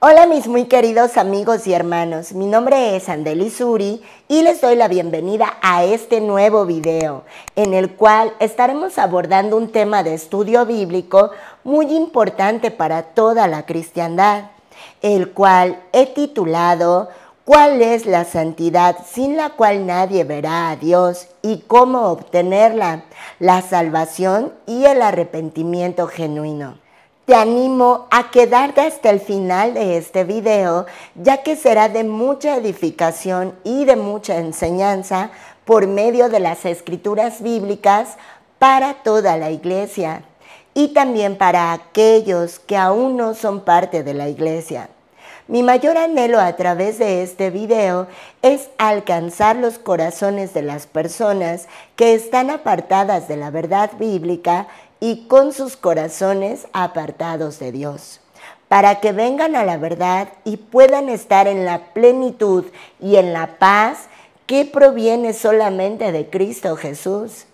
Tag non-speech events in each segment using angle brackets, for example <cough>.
Hola mis muy queridos amigos y hermanos, mi nombre es Andeli Suri y les doy la bienvenida a este nuevo video en el cual estaremos abordando un tema de estudio bíblico muy importante para toda la cristiandad, el cual he titulado ¿Cuál es la santidad sin la cual nadie verá a Dios y cómo obtenerla? La salvación y el arrepentimiento genuino te animo a quedarte hasta el final de este video, ya que será de mucha edificación y de mucha enseñanza por medio de las escrituras bíblicas para toda la iglesia y también para aquellos que aún no son parte de la iglesia. Mi mayor anhelo a través de este video es alcanzar los corazones de las personas que están apartadas de la verdad bíblica y con sus corazones apartados de Dios, para que vengan a la verdad y puedan estar en la plenitud y en la paz que proviene solamente de Cristo Jesús.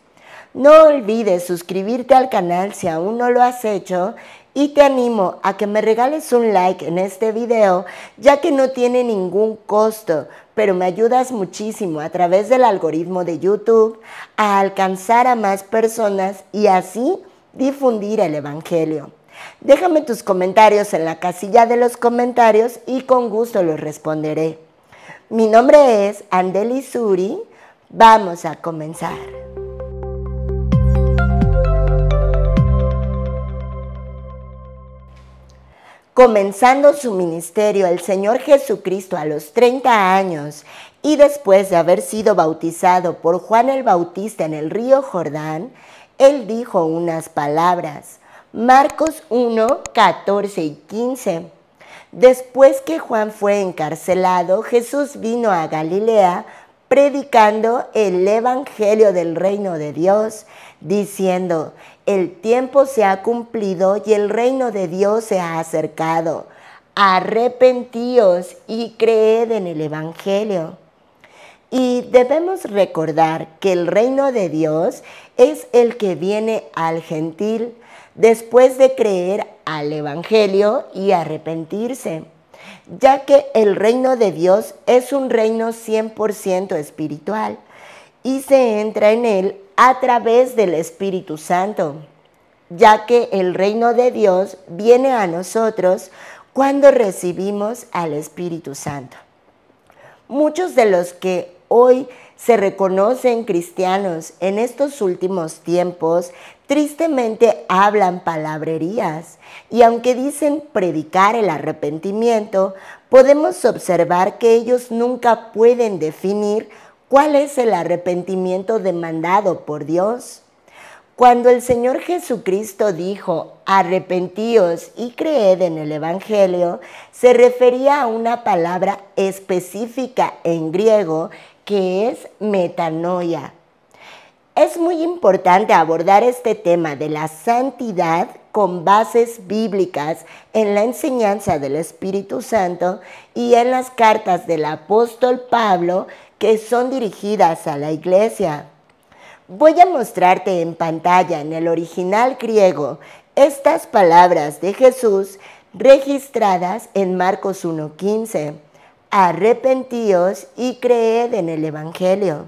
No olvides suscribirte al canal si aún no lo has hecho y te animo a que me regales un like en este video ya que no tiene ningún costo, pero me ayudas muchísimo a través del algoritmo de YouTube a alcanzar a más personas y así difundir el Evangelio. Déjame tus comentarios en la casilla de los comentarios y con gusto los responderé. Mi nombre es Andeli Suri. Vamos a comenzar. Comenzando su ministerio, el Señor Jesucristo a los 30 años y después de haber sido bautizado por Juan el Bautista en el río Jordán, él dijo unas palabras. Marcos 1, 14 y 15. Después que Juan fue encarcelado, Jesús vino a Galilea predicando el Evangelio del reino de Dios, diciendo, el tiempo se ha cumplido y el reino de Dios se ha acercado. Arrepentíos y creed en el Evangelio. Y debemos recordar que el reino de Dios es el que viene al gentil después de creer al Evangelio y arrepentirse, ya que el reino de Dios es un reino 100% espiritual y se entra en él a través del Espíritu Santo, ya que el reino de Dios viene a nosotros cuando recibimos al Espíritu Santo. Muchos de los que hoy se reconocen cristianos en estos últimos tiempos tristemente hablan palabrerías y aunque dicen predicar el arrepentimiento, podemos observar que ellos nunca pueden definir cuál es el arrepentimiento demandado por Dios. Cuando el Señor Jesucristo dijo, arrepentíos y creed en el Evangelio, se refería a una palabra específica en griego que es metanoia. Es muy importante abordar este tema de la santidad con bases bíblicas en la enseñanza del Espíritu Santo y en las cartas del apóstol Pablo que son dirigidas a la iglesia. Voy a mostrarte en pantalla en el original griego estas palabras de Jesús registradas en Marcos 1.15 arrepentíos y creed en el Evangelio.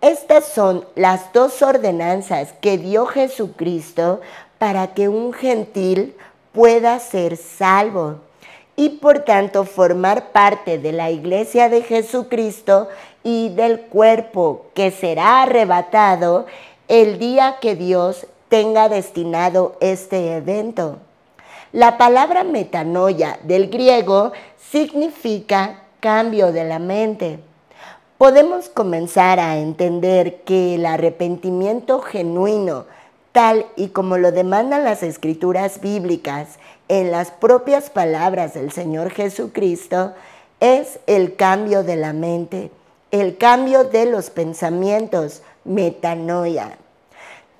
Estas son las dos ordenanzas que dio Jesucristo para que un gentil pueda ser salvo y por tanto formar parte de la iglesia de Jesucristo y del cuerpo que será arrebatado el día que Dios tenga destinado este evento. La palabra metanoia del griego significa cambio de la mente, podemos comenzar a entender que el arrepentimiento genuino, tal y como lo demandan las escrituras bíblicas en las propias palabras del Señor Jesucristo, es el cambio de la mente, el cambio de los pensamientos, metanoia.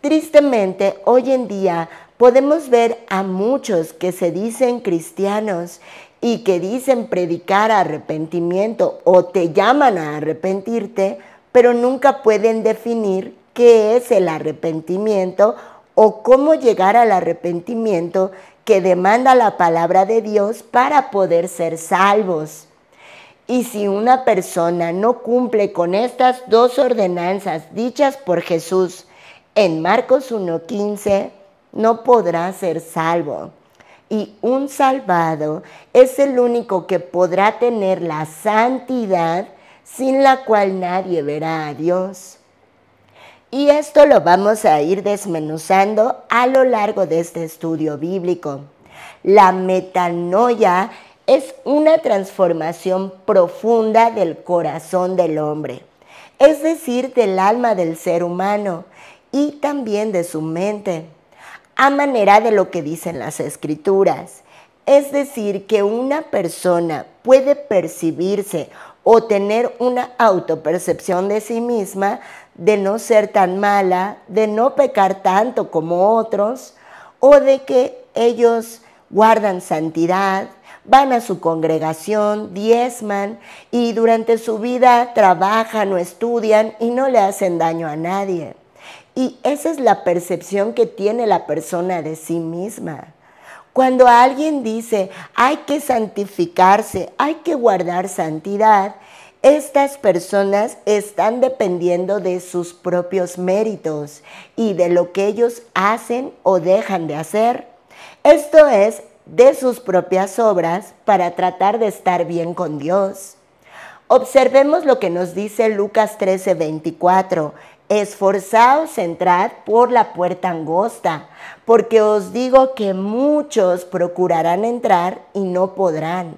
Tristemente, hoy en día podemos ver a muchos que se dicen cristianos y que dicen predicar arrepentimiento o te llaman a arrepentirte, pero nunca pueden definir qué es el arrepentimiento o cómo llegar al arrepentimiento que demanda la palabra de Dios para poder ser salvos. Y si una persona no cumple con estas dos ordenanzas dichas por Jesús en Marcos 1.15, no podrá ser salvo y un salvado es el único que podrá tener la santidad sin la cual nadie verá a Dios. Y esto lo vamos a ir desmenuzando a lo largo de este estudio bíblico. La metanoia es una transformación profunda del corazón del hombre, es decir, del alma del ser humano y también de su mente a manera de lo que dicen las escrituras. Es decir, que una persona puede percibirse o tener una autopercepción de sí misma, de no ser tan mala, de no pecar tanto como otros, o de que ellos guardan santidad, van a su congregación, diezman y durante su vida trabajan o estudian y no le hacen daño a nadie. Y esa es la percepción que tiene la persona de sí misma. Cuando alguien dice, hay que santificarse, hay que guardar santidad, estas personas están dependiendo de sus propios méritos y de lo que ellos hacen o dejan de hacer. Esto es, de sus propias obras para tratar de estar bien con Dios. Observemos lo que nos dice Lucas 13, esforzaos entrar por la puerta angosta, porque os digo que muchos procurarán entrar y no podrán.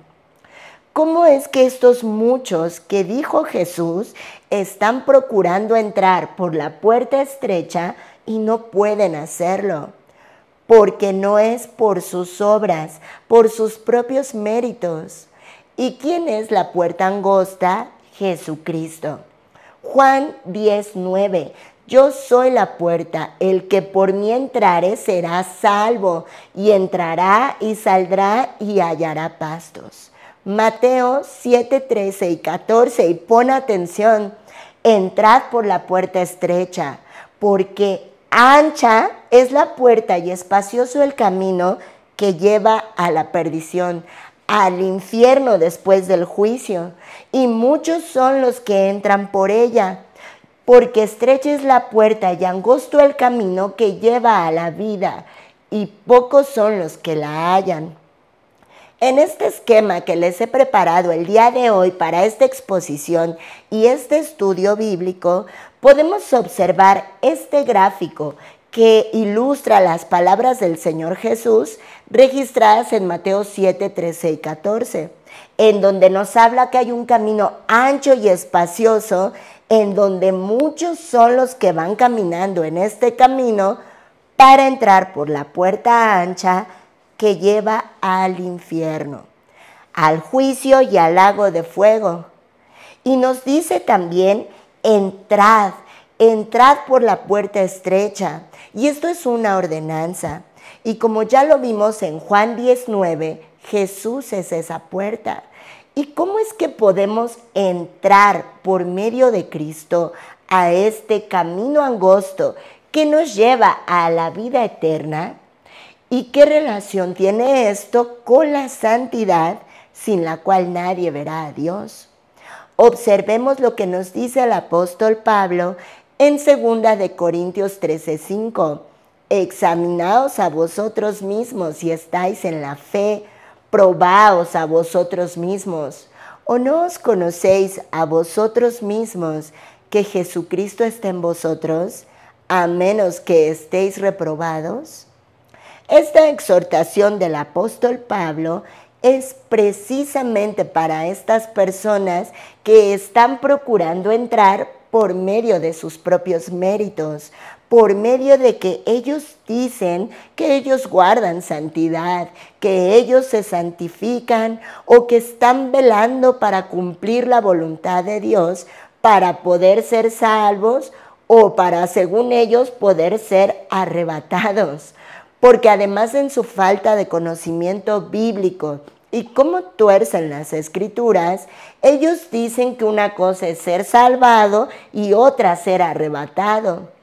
¿Cómo es que estos muchos que dijo Jesús están procurando entrar por la puerta estrecha y no pueden hacerlo? Porque no es por sus obras, por sus propios méritos. ¿Y quién es la puerta angosta? Jesucristo. Juan 19. Yo soy la puerta, el que por mí entrare será salvo, y entrará y saldrá y hallará pastos. Mateo 7, 13 y 14, y pon atención, entrad por la puerta estrecha, porque ancha es la puerta y espacioso el camino que lleva a la perdición, al infierno después del juicio y muchos son los que entran por ella, porque estrecha es la puerta y angosto el camino que lleva a la vida, y pocos son los que la hallan. En este esquema que les he preparado el día de hoy para esta exposición y este estudio bíblico, podemos observar este gráfico que ilustra las palabras del Señor Jesús registradas en Mateo 7, 13 y 14 en donde nos habla que hay un camino ancho y espacioso, en donde muchos son los que van caminando en este camino para entrar por la puerta ancha que lleva al infierno, al juicio y al lago de fuego. Y nos dice también, entrad, entrad por la puerta estrecha. Y esto es una ordenanza. Y como ya lo vimos en Juan 19, Jesús es esa puerta. ¿Y cómo es que podemos entrar por medio de Cristo a este camino angosto que nos lleva a la vida eterna? ¿Y qué relación tiene esto con la santidad sin la cual nadie verá a Dios? Observemos lo que nos dice el apóstol Pablo en 2 de Corintios 13:5. Examinaos a vosotros mismos si estáis en la fe probaos a vosotros mismos, o no os conocéis a vosotros mismos que Jesucristo está en vosotros, a menos que estéis reprobados. Esta exhortación del apóstol Pablo es precisamente para estas personas que están procurando entrar por medio de sus propios méritos, por medio de que ellos dicen que ellos guardan santidad, que ellos se santifican o que están velando para cumplir la voluntad de Dios para poder ser salvos o para, según ellos, poder ser arrebatados. Porque además en su falta de conocimiento bíblico y cómo tuercen las escrituras, ellos dicen que una cosa es ser salvado y otra ser arrebatado.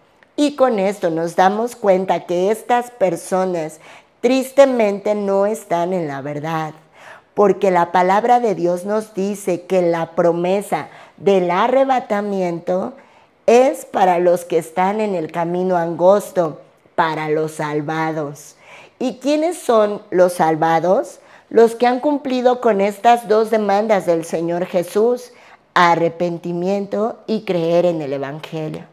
Y con esto nos damos cuenta que estas personas tristemente no están en la verdad, porque la palabra de Dios nos dice que la promesa del arrebatamiento es para los que están en el camino angosto, para los salvados. ¿Y quiénes son los salvados? Los que han cumplido con estas dos demandas del Señor Jesús, arrepentimiento y creer en el Evangelio.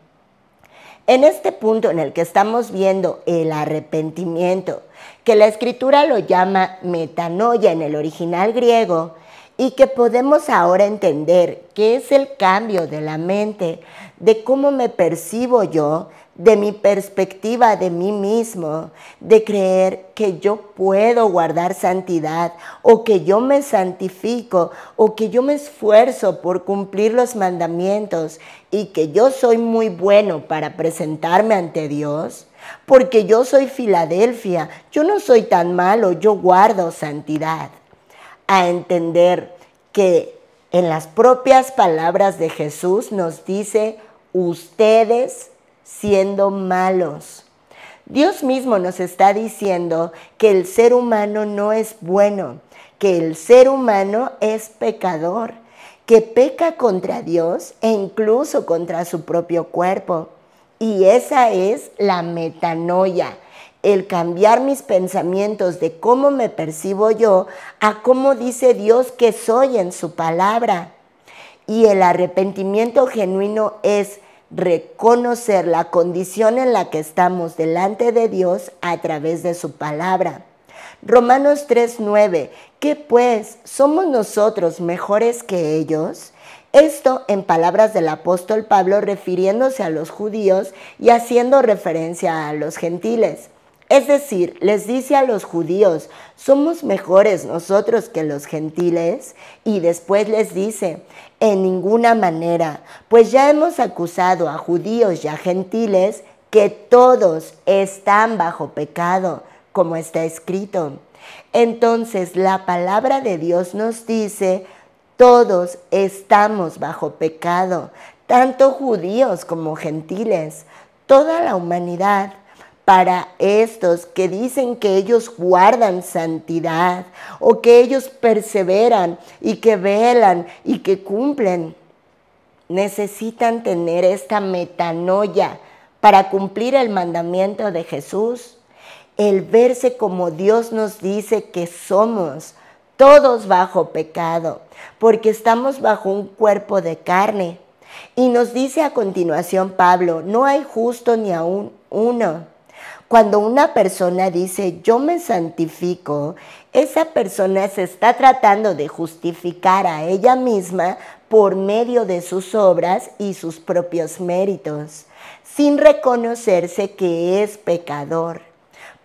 En este punto en el que estamos viendo el arrepentimiento, que la escritura lo llama metanoia en el original griego, y que podemos ahora entender que es el cambio de la mente, de cómo me percibo yo, de mi perspectiva de mí mismo, de creer que yo puedo guardar santidad o que yo me santifico o que yo me esfuerzo por cumplir los mandamientos y que yo soy muy bueno para presentarme ante Dios, porque yo soy Filadelfia, yo no soy tan malo, yo guardo santidad, a entender que en las propias palabras de Jesús nos dice, ustedes siendo malos. Dios mismo nos está diciendo que el ser humano no es bueno, que el ser humano es pecador, que peca contra Dios e incluso contra su propio cuerpo. Y esa es la metanoia, el cambiar mis pensamientos de cómo me percibo yo a cómo dice Dios que soy en su palabra. Y el arrepentimiento genuino es reconocer la condición en la que estamos delante de Dios a través de su palabra. Romanos 3:9, ¿qué pues? ¿Somos nosotros mejores que ellos? Esto en palabras del apóstol Pablo refiriéndose a los judíos y haciendo referencia a los gentiles. Es decir, les dice a los judíos, somos mejores nosotros que los gentiles, y después les dice, en ninguna manera, pues ya hemos acusado a judíos y a gentiles que todos están bajo pecado, como está escrito. Entonces la palabra de Dios nos dice, todos estamos bajo pecado, tanto judíos como gentiles. Toda la humanidad para estos que dicen que ellos guardan santidad o que ellos perseveran y que velan y que cumplen. Necesitan tener esta metanoia para cumplir el mandamiento de Jesús, el verse como Dios nos dice que somos, todos bajo pecado, porque estamos bajo un cuerpo de carne. Y nos dice a continuación Pablo, no hay justo ni aún uno cuando una persona dice yo me santifico, esa persona se está tratando de justificar a ella misma por medio de sus obras y sus propios méritos, sin reconocerse que es pecador.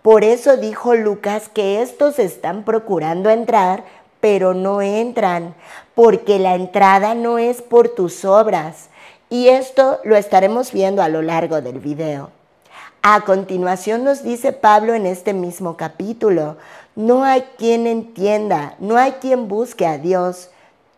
Por eso dijo Lucas que estos están procurando entrar, pero no entran, porque la entrada no es por tus obras. Y esto lo estaremos viendo a lo largo del video. A continuación nos dice Pablo en este mismo capítulo, no hay quien entienda, no hay quien busque a Dios.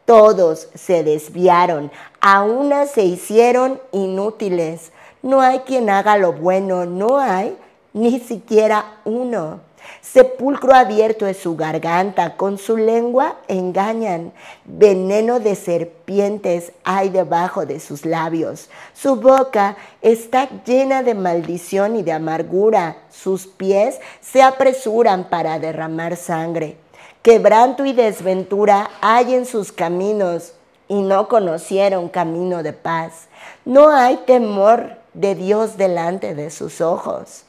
Todos se desviaron, a una se hicieron inútiles. No hay quien haga lo bueno, no hay ni siquiera uno. Sepulcro abierto es su garganta, con su lengua engañan. Veneno de serpientes hay debajo de sus labios. Su boca está llena de maldición y de amargura. Sus pies se apresuran para derramar sangre. Quebranto y desventura hay en sus caminos y no conocieron camino de paz. No hay temor de Dios delante de sus ojos.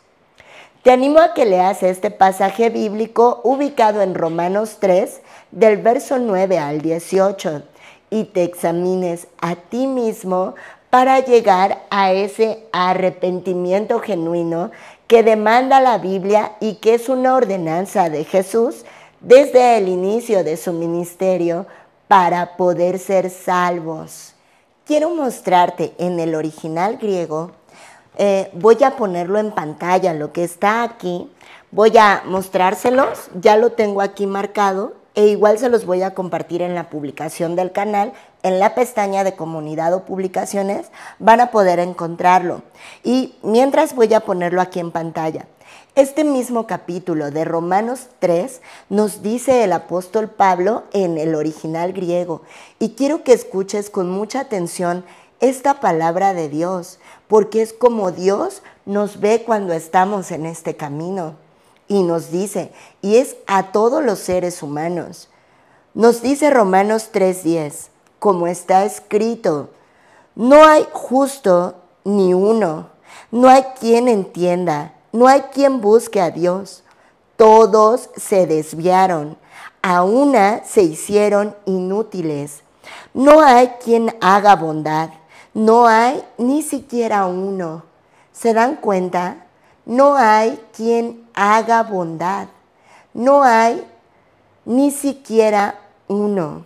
Te animo a que leas este pasaje bíblico ubicado en Romanos 3, del verso 9 al 18, y te examines a ti mismo para llegar a ese arrepentimiento genuino que demanda la Biblia y que es una ordenanza de Jesús desde el inicio de su ministerio para poder ser salvos. Quiero mostrarte en el original griego eh, voy a ponerlo en pantalla, lo que está aquí. Voy a mostrárselos, ya lo tengo aquí marcado e igual se los voy a compartir en la publicación del canal. En la pestaña de comunidad o publicaciones van a poder encontrarlo. Y mientras voy a ponerlo aquí en pantalla. Este mismo capítulo de Romanos 3 nos dice el apóstol Pablo en el original griego. Y quiero que escuches con mucha atención esta palabra de Dios porque es como Dios nos ve cuando estamos en este camino y nos dice, y es a todos los seres humanos. Nos dice Romanos 3:10, como está escrito, no hay justo ni uno, no hay quien entienda, no hay quien busque a Dios. Todos se desviaron, a una se hicieron inútiles. No hay quien haga bondad, no hay ni siquiera uno. ¿Se dan cuenta? No hay quien haga bondad. No hay ni siquiera uno.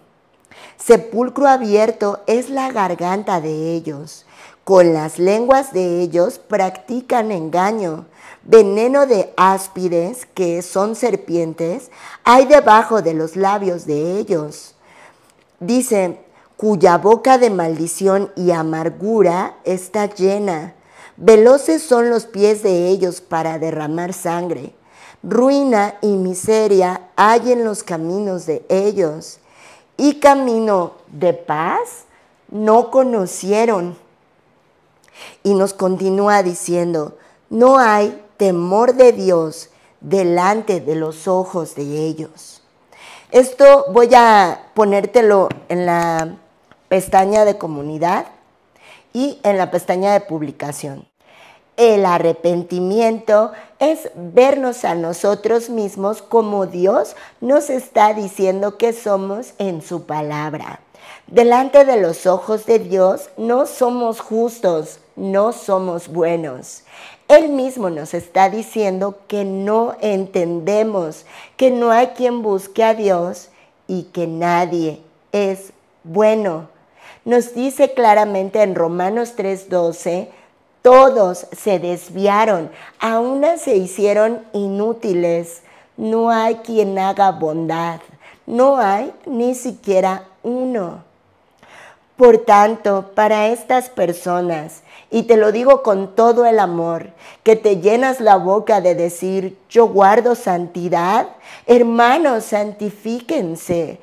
Sepulcro abierto es la garganta de ellos. Con las lenguas de ellos practican engaño. Veneno de áspides, que son serpientes, hay debajo de los labios de ellos. Dice, cuya boca de maldición y amargura está llena. Veloces son los pies de ellos para derramar sangre. Ruina y miseria hay en los caminos de ellos. Y camino de paz no conocieron. Y nos continúa diciendo, no hay temor de Dios delante de los ojos de ellos. Esto voy a ponértelo en la pestaña de comunidad y en la pestaña de publicación. El arrepentimiento es vernos a nosotros mismos como Dios nos está diciendo que somos en su palabra. Delante de los ojos de Dios no somos justos, no somos buenos. Él mismo nos está diciendo que no entendemos, que no hay quien busque a Dios y que nadie es bueno nos dice claramente en Romanos 3:12, todos se desviaron, aún se hicieron inútiles, no hay quien haga bondad, no hay ni siquiera uno. Por tanto, para estas personas, y te lo digo con todo el amor, que te llenas la boca de decir, yo guardo santidad, hermanos, santifíquense,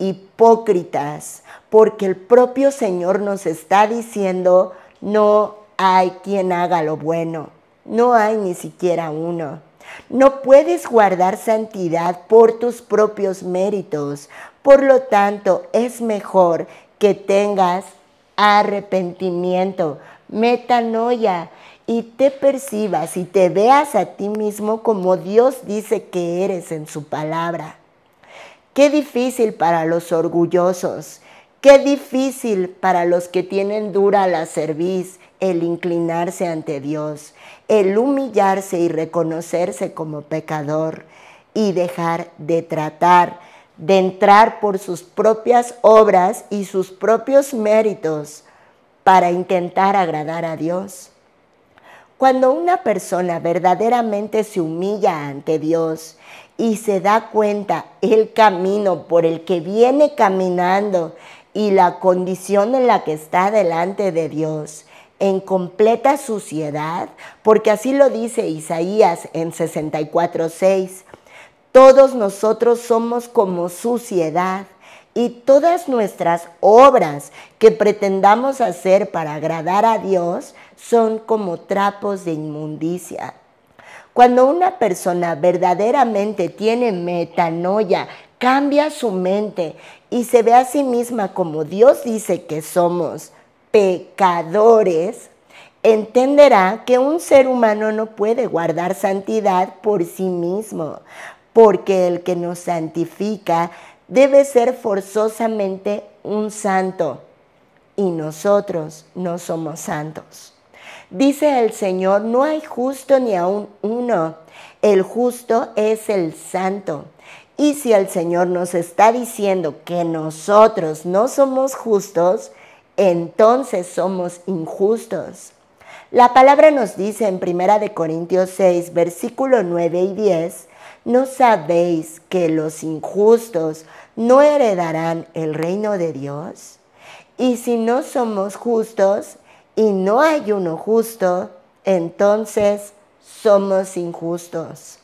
hipócritas, porque el propio Señor nos está diciendo, no hay quien haga lo bueno, no hay ni siquiera uno. No puedes guardar santidad por tus propios méritos, por lo tanto es mejor que tengas arrepentimiento, metanoia, y te percibas y te veas a ti mismo como Dios dice que eres en su palabra. Qué difícil para los orgullosos, qué difícil para los que tienen dura la cerviz el inclinarse ante Dios, el humillarse y reconocerse como pecador y dejar de tratar de entrar por sus propias obras y sus propios méritos para intentar agradar a Dios. Cuando una persona verdaderamente se humilla ante Dios y se da cuenta el camino por el que viene caminando y la condición en la que está delante de Dios, en completa suciedad, porque así lo dice Isaías en 64.6, todos nosotros somos como suciedad y todas nuestras obras que pretendamos hacer para agradar a Dios son como trapos de inmundicia. Cuando una persona verdaderamente tiene metanoia, cambia su mente y se ve a sí misma como Dios dice que somos, pecadores, entenderá que un ser humano no puede guardar santidad por sí mismo, porque el que nos santifica debe ser forzosamente un santo, y nosotros no somos santos. Dice el Señor, no hay justo ni aún uno. El justo es el santo. Y si el Señor nos está diciendo que nosotros no somos justos, entonces somos injustos. La palabra nos dice en 1 Corintios 6, versículo 9 y 10, ¿no sabéis que los injustos no heredarán el reino de Dios? Y si no somos justos, y no hay uno justo, entonces somos injustos.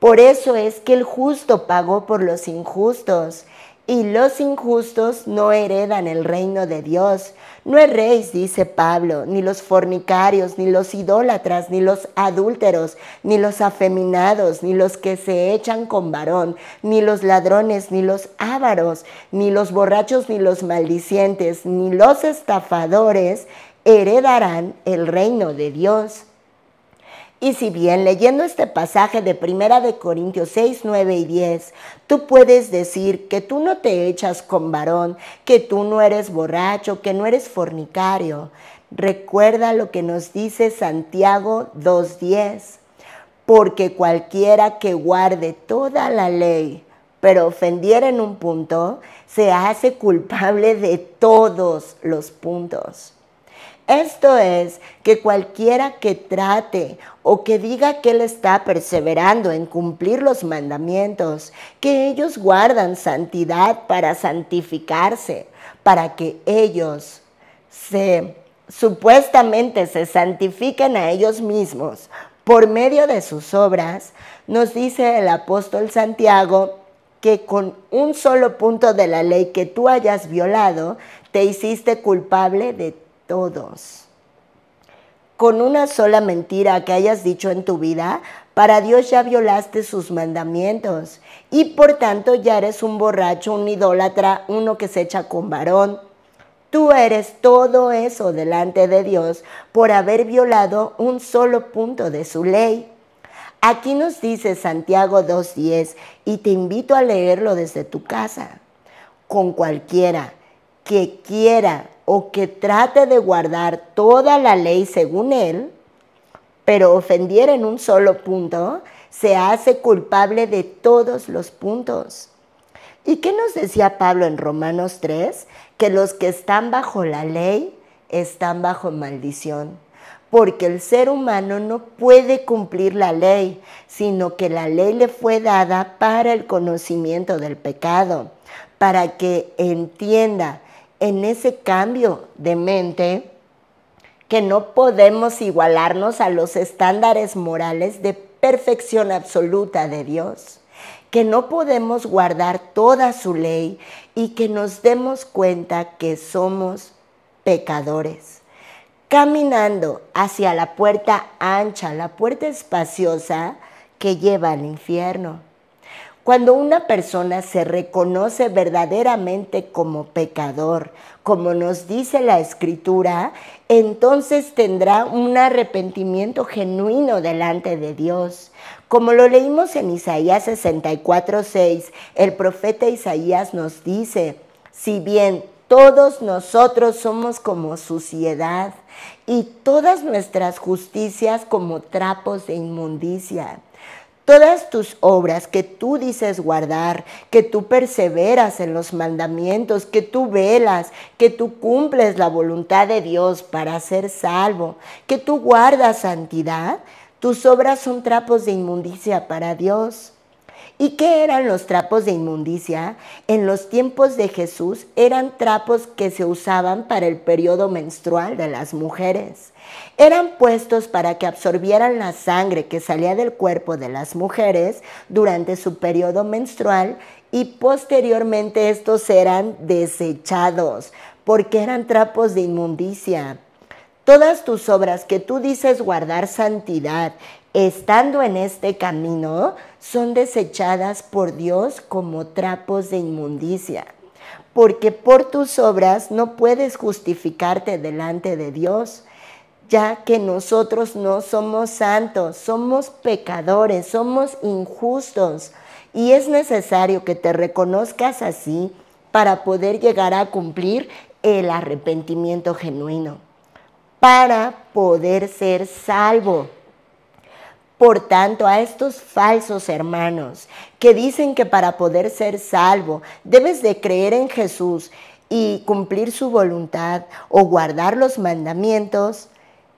Por eso es que el justo pagó por los injustos, y los injustos no heredan el reino de Dios. No erréis, dice Pablo, ni los fornicarios, ni los idólatras, ni los adúlteros, ni los afeminados, ni los que se echan con varón, ni los ladrones, ni los ávaros, ni los borrachos, ni los maldicientes, ni los estafadores heredarán el reino de Dios. Y si bien leyendo este pasaje de Primera de Corintios 6, 9 y 10, tú puedes decir que tú no te echas con varón, que tú no eres borracho, que no eres fornicario, recuerda lo que nos dice Santiago 2.10, porque cualquiera que guarde toda la ley, pero ofendiera en un punto, se hace culpable de todos los puntos. Esto es, que cualquiera que trate o que diga que él está perseverando en cumplir los mandamientos, que ellos guardan santidad para santificarse, para que ellos se supuestamente se santifiquen a ellos mismos por medio de sus obras, nos dice el apóstol Santiago que con un solo punto de la ley que tú hayas violado, te hiciste culpable de todos. Con una sola mentira que hayas dicho en tu vida, para Dios ya violaste sus mandamientos y por tanto ya eres un borracho, un idólatra, uno que se echa con varón. Tú eres todo eso delante de Dios por haber violado un solo punto de su ley. Aquí nos dice Santiago 2.10 y te invito a leerlo desde tu casa. Con cualquiera que quiera o que trate de guardar toda la ley según él, pero ofendiera en un solo punto, se hace culpable de todos los puntos. ¿Y qué nos decía Pablo en Romanos 3? Que los que están bajo la ley están bajo maldición, porque el ser humano no puede cumplir la ley, sino que la ley le fue dada para el conocimiento del pecado, para que entienda en ese cambio de mente que no podemos igualarnos a los estándares morales de perfección absoluta de Dios, que no podemos guardar toda su ley y que nos demos cuenta que somos pecadores. Caminando hacia la puerta ancha, la puerta espaciosa que lleva al infierno cuando una persona se reconoce verdaderamente como pecador, como nos dice la escritura, entonces tendrá un arrepentimiento genuino delante de Dios. Como lo leímos en Isaías 64:6, el profeta Isaías nos dice, si bien todos nosotros somos como suciedad y todas nuestras justicias como trapos de inmundicia. Todas tus obras que tú dices guardar, que tú perseveras en los mandamientos, que tú velas, que tú cumples la voluntad de Dios para ser salvo, que tú guardas santidad, tus obras son trapos de inmundicia para Dios. ¿Y qué eran los trapos de inmundicia? En los tiempos de Jesús eran trapos que se usaban para el periodo menstrual de las mujeres. Eran puestos para que absorbieran la sangre que salía del cuerpo de las mujeres durante su periodo menstrual y posteriormente estos eran desechados porque eran trapos de inmundicia. Todas tus obras que tú dices guardar santidad estando en este camino, son desechadas por Dios como trapos de inmundicia, porque por tus obras no puedes justificarte delante de Dios, ya que nosotros no somos santos, somos pecadores, somos injustos, y es necesario que te reconozcas así para poder llegar a cumplir el arrepentimiento genuino, para poder ser salvo. Por tanto, a estos falsos hermanos que dicen que para poder ser salvo debes de creer en Jesús y cumplir su voluntad o guardar los mandamientos,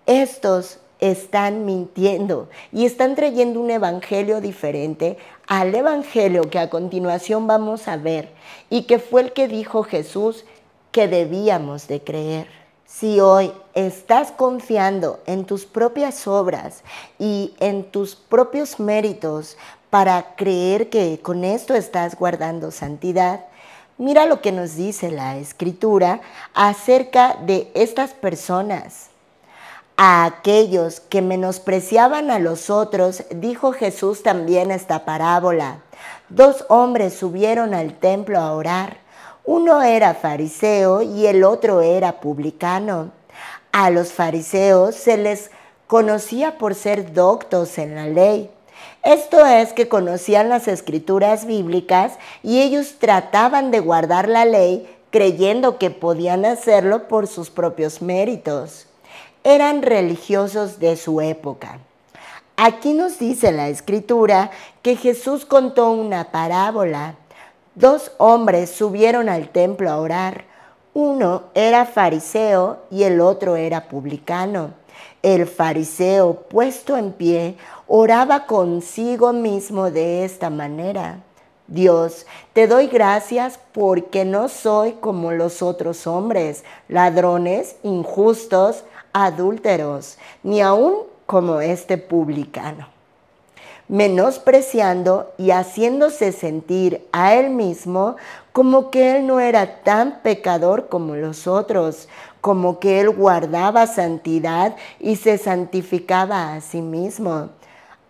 estos están mintiendo y están trayendo un evangelio diferente al evangelio que a continuación vamos a ver y que fue el que dijo Jesús que debíamos de creer. Si hoy estás confiando en tus propias obras y en tus propios méritos para creer que con esto estás guardando santidad, mira lo que nos dice la escritura acerca de estas personas. A aquellos que menospreciaban a los otros, dijo Jesús también esta parábola. Dos hombres subieron al templo a orar uno era fariseo y el otro era publicano. A los fariseos se les conocía por ser doctos en la ley. Esto es que conocían las escrituras bíblicas y ellos trataban de guardar la ley creyendo que podían hacerlo por sus propios méritos. Eran religiosos de su época. Aquí nos dice la escritura que Jesús contó una parábola Dos hombres subieron al templo a orar. Uno era fariseo y el otro era publicano. El fariseo, puesto en pie, oraba consigo mismo de esta manera. Dios, te doy gracias porque no soy como los otros hombres, ladrones, injustos, adúlteros, ni aún como este publicano menospreciando y haciéndose sentir a él mismo como que él no era tan pecador como los otros, como que él guardaba santidad y se santificaba a sí mismo.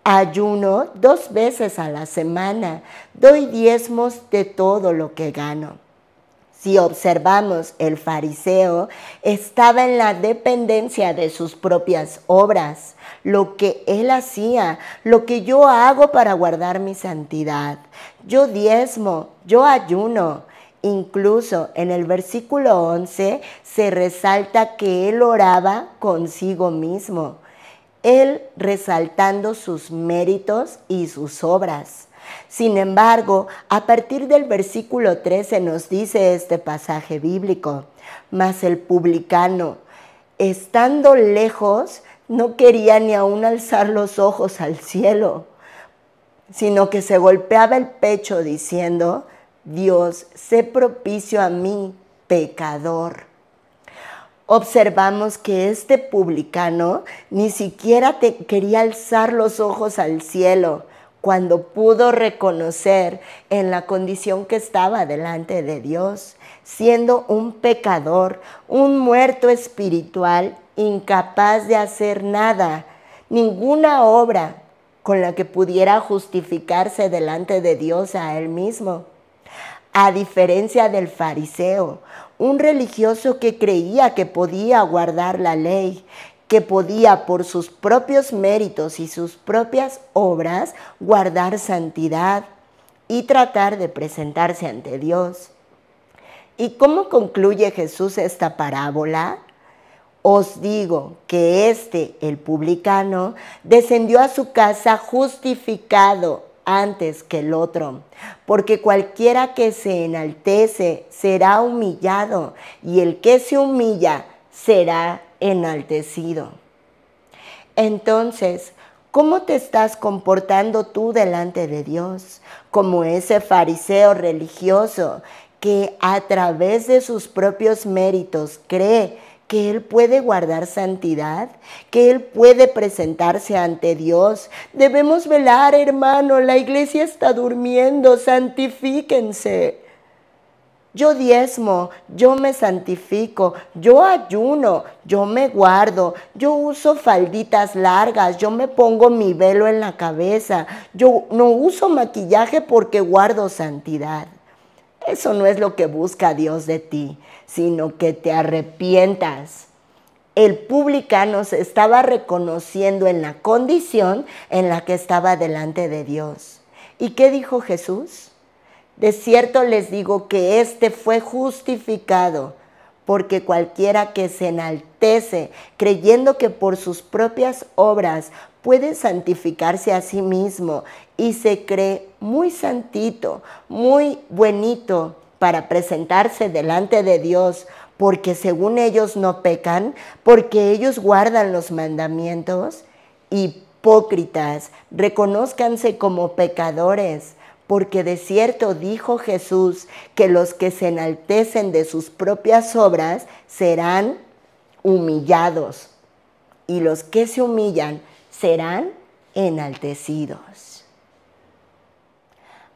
Ayuno dos veces a la semana, doy diezmos de todo lo que gano si observamos el fariseo, estaba en la dependencia de sus propias obras, lo que él hacía, lo que yo hago para guardar mi santidad. Yo diezmo, yo ayuno. Incluso en el versículo 11 se resalta que él oraba consigo mismo, él resaltando sus méritos y sus obras. Sin embargo, a partir del versículo 13 nos dice este pasaje bíblico, mas el publicano, estando lejos, no quería ni aún alzar los ojos al cielo, sino que se golpeaba el pecho diciendo, Dios, sé propicio a mí, pecador. Observamos que este publicano ni siquiera quería alzar los ojos al cielo, cuando pudo reconocer en la condición que estaba delante de Dios, siendo un pecador, un muerto espiritual, incapaz de hacer nada, ninguna obra con la que pudiera justificarse delante de Dios a él mismo. A diferencia del fariseo, un religioso que creía que podía guardar la ley que podía por sus propios méritos y sus propias obras guardar santidad y tratar de presentarse ante Dios. ¿Y cómo concluye Jesús esta parábola? Os digo que este, el publicano, descendió a su casa justificado antes que el otro, porque cualquiera que se enaltece será humillado, y el que se humilla será enaltecido. Entonces, ¿cómo te estás comportando tú delante de Dios? Como ese fariseo religioso que a través de sus propios méritos cree que Él puede guardar santidad, que Él puede presentarse ante Dios. Debemos velar, hermano, la iglesia está durmiendo, santifíquense. Yo diezmo, yo me santifico, yo ayuno, yo me guardo, yo uso falditas largas, yo me pongo mi velo en la cabeza, yo no uso maquillaje porque guardo santidad. Eso no es lo que busca Dios de ti, sino que te arrepientas. El publicano se estaba reconociendo en la condición en la que estaba delante de Dios. ¿Y qué dijo Jesús? De cierto les digo que éste fue justificado, porque cualquiera que se enaltece creyendo que por sus propias obras puede santificarse a sí mismo y se cree muy santito, muy buenito para presentarse delante de Dios, porque según ellos no pecan, porque ellos guardan los mandamientos, hipócritas, reconózcanse como pecadores porque de cierto dijo Jesús que los que se enaltecen de sus propias obras serán humillados y los que se humillan serán enaltecidos.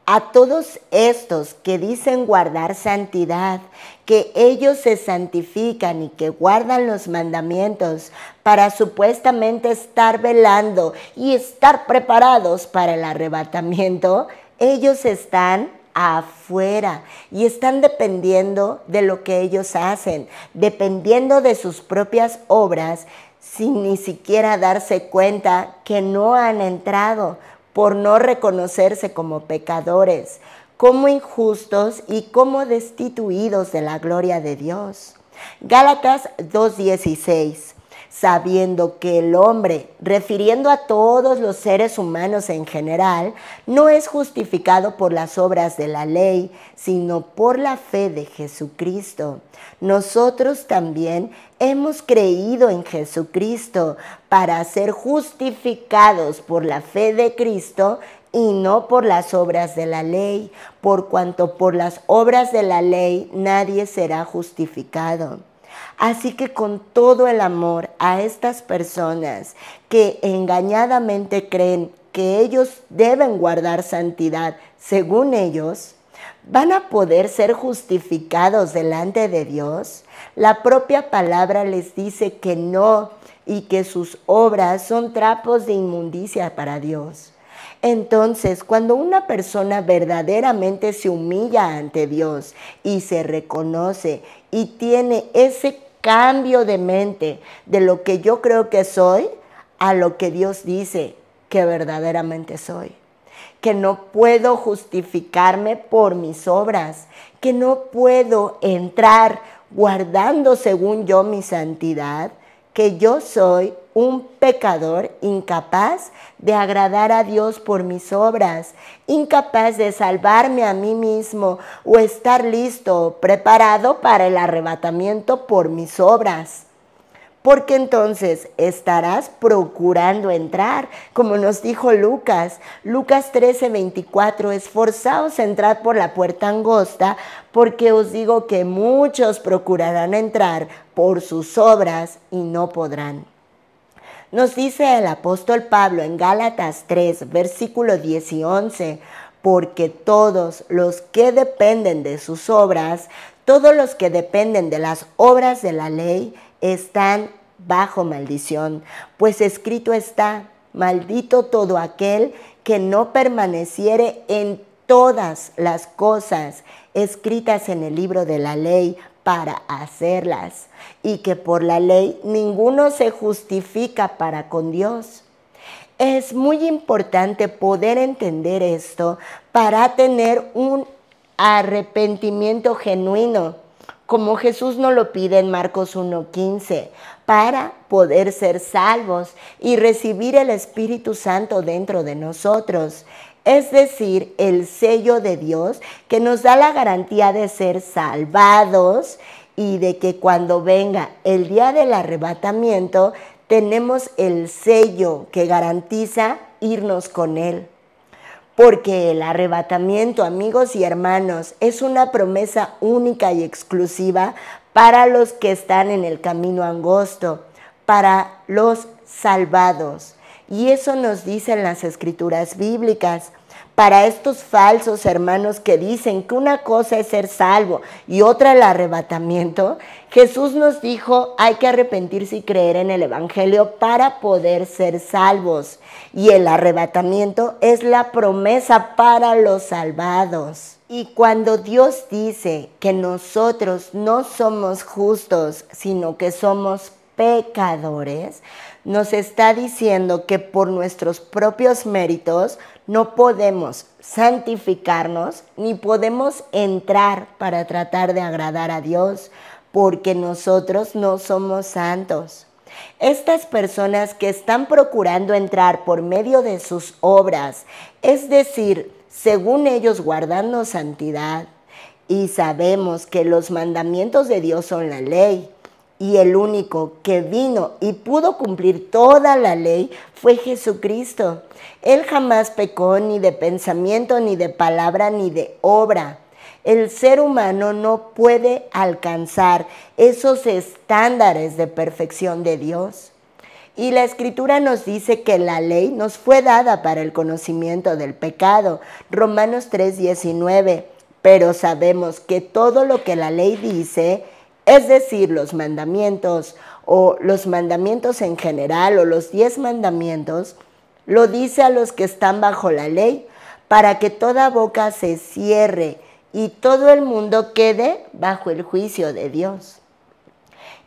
A todos estos que dicen guardar santidad, que ellos se santifican y que guardan los mandamientos para supuestamente estar velando y estar preparados para el arrebatamiento, ellos están afuera y están dependiendo de lo que ellos hacen, dependiendo de sus propias obras, sin ni siquiera darse cuenta que no han entrado por no reconocerse como pecadores, como injustos y como destituidos de la gloria de Dios. Gálatas 2.16 sabiendo que el hombre, refiriendo a todos los seres humanos en general, no es justificado por las obras de la ley, sino por la fe de Jesucristo. Nosotros también hemos creído en Jesucristo para ser justificados por la fe de Cristo y no por las obras de la ley, por cuanto por las obras de la ley nadie será justificado. Así que con todo el amor a estas personas que engañadamente creen que ellos deben guardar santidad según ellos, ¿van a poder ser justificados delante de Dios? La propia palabra les dice que no y que sus obras son trapos de inmundicia para Dios. Entonces, cuando una persona verdaderamente se humilla ante Dios y se reconoce y tiene ese cambio de mente de lo que yo creo que soy a lo que Dios dice que verdaderamente soy. Que no puedo justificarme por mis obras, que no puedo entrar guardando según yo mi santidad, que yo soy un pecador incapaz de agradar a Dios por mis obras, incapaz de salvarme a mí mismo o estar listo, preparado para el arrebatamiento por mis obras. Porque entonces estarás procurando entrar, como nos dijo Lucas. Lucas 13, 24, esforzaos a entrar por la puerta angosta, porque os digo que muchos procurarán entrar por sus obras y no podrán. Nos dice el apóstol Pablo en Gálatas 3, versículo 10 y 11, porque todos los que dependen de sus obras, todos los que dependen de las obras de la ley, están bajo maldición, pues escrito está, maldito todo aquel que no permaneciere en todas las cosas escritas en el libro de la ley para hacerlas y que por la ley ninguno se justifica para con Dios. Es muy importante poder entender esto para tener un arrepentimiento genuino, como Jesús nos lo pide en Marcos 1.15, para poder ser salvos y recibir el Espíritu Santo dentro de nosotros es decir, el sello de Dios que nos da la garantía de ser salvados y de que cuando venga el día del arrebatamiento tenemos el sello que garantiza irnos con Él. Porque el arrebatamiento, amigos y hermanos, es una promesa única y exclusiva para los que están en el camino angosto, para los salvados. Y eso nos dicen las escrituras bíblicas para estos falsos hermanos que dicen que una cosa es ser salvo y otra el arrebatamiento, Jesús nos dijo, hay que arrepentirse y creer en el Evangelio para poder ser salvos. Y el arrebatamiento es la promesa para los salvados. Y cuando Dios dice que nosotros no somos justos, sino que somos pecadores, nos está diciendo que por nuestros propios méritos no podemos santificarnos ni podemos entrar para tratar de agradar a Dios porque nosotros no somos santos. Estas personas que están procurando entrar por medio de sus obras, es decir, según ellos guardando santidad, y sabemos que los mandamientos de Dios son la ley, y el único que vino y pudo cumplir toda la ley fue Jesucristo. Él jamás pecó ni de pensamiento, ni de palabra, ni de obra. El ser humano no puede alcanzar esos estándares de perfección de Dios. Y la escritura nos dice que la ley nos fue dada para el conocimiento del pecado. Romanos 3:19. Pero sabemos que todo lo que la ley dice, es decir, los mandamientos o los mandamientos en general o los diez mandamientos, lo dice a los que están bajo la ley para que toda boca se cierre y todo el mundo quede bajo el juicio de Dios.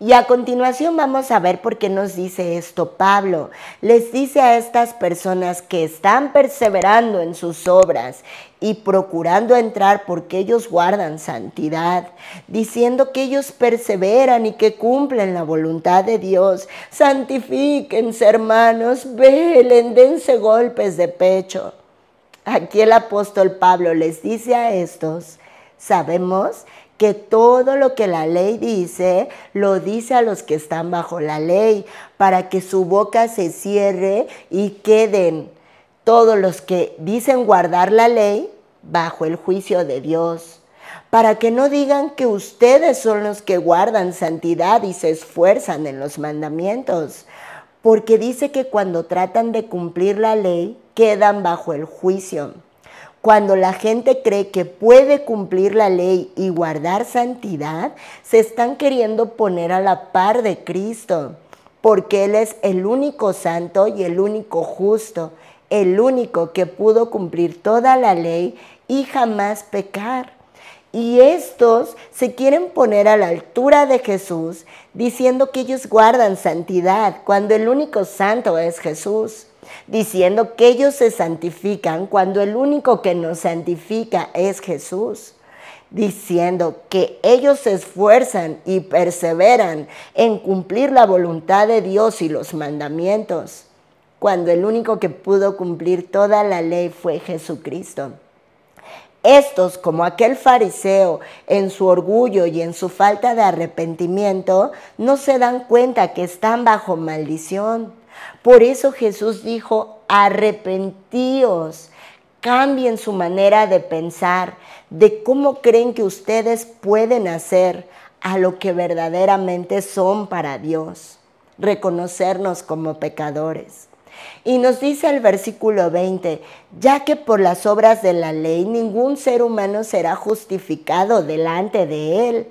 Y a continuación vamos a ver por qué nos dice esto Pablo. Les dice a estas personas que están perseverando en sus obras y procurando entrar porque ellos guardan santidad, diciendo que ellos perseveran y que cumplen la voluntad de Dios. Santifíquense hermanos, velen, dense golpes de pecho. Aquí el apóstol Pablo les dice a estos, sabemos que todo lo que la ley dice, lo dice a los que están bajo la ley, para que su boca se cierre y queden todos los que dicen guardar la ley bajo el juicio de Dios, para que no digan que ustedes son los que guardan santidad y se esfuerzan en los mandamientos, porque dice que cuando tratan de cumplir la ley, quedan bajo el juicio. Cuando la gente cree que puede cumplir la ley y guardar santidad, se están queriendo poner a la par de Cristo, porque Él es el único santo y el único justo, el único que pudo cumplir toda la ley y jamás pecar. Y estos se quieren poner a la altura de Jesús diciendo que ellos guardan santidad cuando el único santo es Jesús diciendo que ellos se santifican cuando el único que nos santifica es Jesús diciendo que ellos se esfuerzan y perseveran en cumplir la voluntad de Dios y los mandamientos, cuando el único que pudo cumplir toda la ley fue Jesucristo. Estos, como aquel fariseo, en su orgullo y en su falta de arrepentimiento, no se dan cuenta que están bajo maldición por eso Jesús dijo, arrepentíos, cambien su manera de pensar, de cómo creen que ustedes pueden hacer a lo que verdaderamente son para Dios, reconocernos como pecadores. Y nos dice el versículo 20, ya que por las obras de la ley ningún ser humano será justificado delante de él,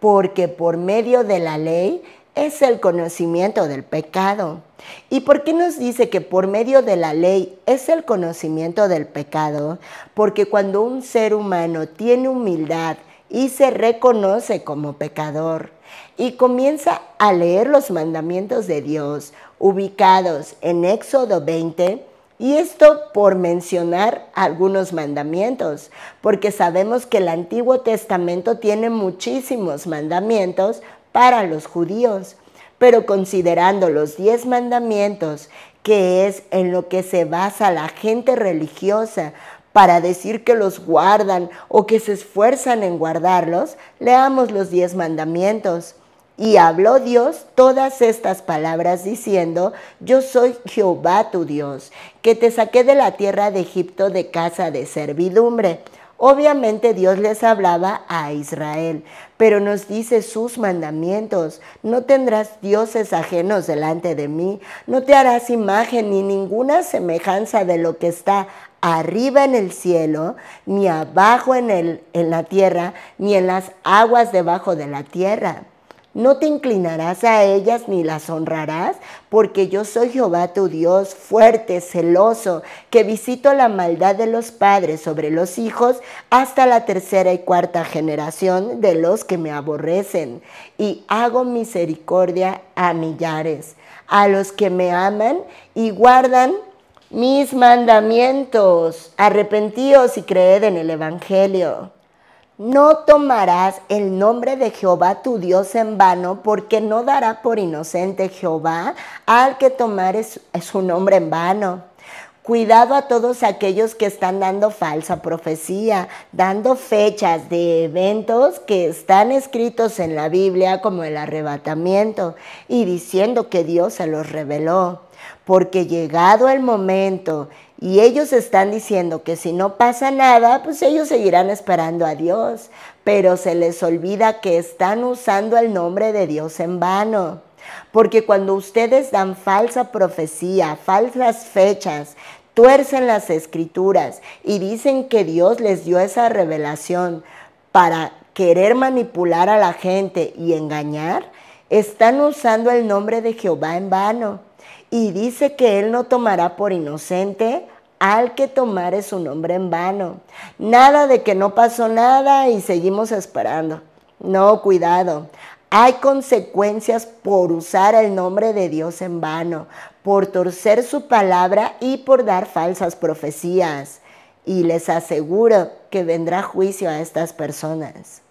porque por medio de la ley es el conocimiento del pecado. ¿Y por qué nos dice que por medio de la ley es el conocimiento del pecado? Porque cuando un ser humano tiene humildad y se reconoce como pecador y comienza a leer los mandamientos de Dios ubicados en Éxodo 20, y esto por mencionar algunos mandamientos, porque sabemos que el Antiguo Testamento tiene muchísimos mandamientos, para los judíos, pero considerando los diez mandamientos, que es en lo que se basa la gente religiosa para decir que los guardan o que se esfuerzan en guardarlos, leamos los diez mandamientos. Y habló Dios todas estas palabras diciendo, yo soy Jehová tu Dios, que te saqué de la tierra de Egipto de casa de servidumbre. Obviamente Dios les hablaba a Israel, pero nos dice sus mandamientos. No tendrás dioses ajenos delante de mí, no te harás imagen ni ninguna semejanza de lo que está arriba en el cielo, ni abajo en, el, en la tierra, ni en las aguas debajo de la tierra. No te inclinarás a ellas ni las honrarás, porque yo soy Jehová tu Dios, fuerte, celoso, que visito la maldad de los padres sobre los hijos hasta la tercera y cuarta generación de los que me aborrecen, y hago misericordia a millares, a los que me aman y guardan mis mandamientos. Arrepentíos y creed en el Evangelio. No tomarás el nombre de Jehová tu Dios en vano, porque no dará por inocente Jehová al que tomare su nombre en vano. Cuidado a todos aquellos que están dando falsa profecía, dando fechas de eventos que están escritos en la Biblia como el arrebatamiento y diciendo que Dios se los reveló. Porque llegado el momento y ellos están diciendo que si no pasa nada, pues ellos seguirán esperando a Dios, pero se les olvida que están usando el nombre de Dios en vano. Porque cuando ustedes dan falsa profecía, falsas fechas, tuercen las escrituras y dicen que Dios les dio esa revelación para querer manipular a la gente y engañar, están usando el nombre de Jehová en vano y dice que él no tomará por inocente al que tomare su nombre en vano. Nada de que no pasó nada y seguimos esperando. No, cuidado. Hay consecuencias por usar el nombre de Dios en vano, por torcer su palabra y por dar falsas profecías. Y les aseguro que vendrá juicio a estas personas.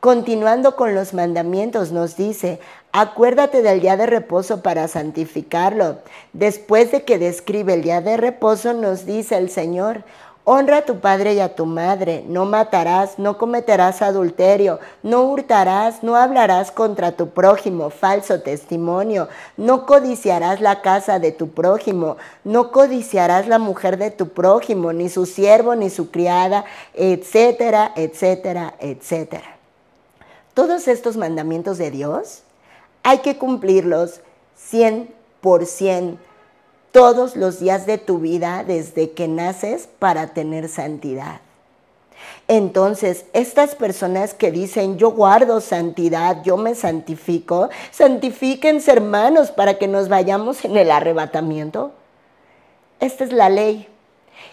Continuando con los mandamientos, nos dice, Acuérdate del día de reposo para santificarlo. Después de que describe el día de reposo, nos dice el Señor, honra a tu padre y a tu madre, no matarás, no cometerás adulterio, no hurtarás, no hablarás contra tu prójimo falso testimonio, no codiciarás la casa de tu prójimo, no codiciarás la mujer de tu prójimo, ni su siervo, ni su criada, etcétera, etcétera, etcétera. Todos estos mandamientos de Dios hay que cumplirlos 100% todos los días de tu vida desde que naces para tener santidad. Entonces, estas personas que dicen, yo guardo santidad, yo me santifico, santifíquense hermanos para que nos vayamos en el arrebatamiento. Esta es la ley.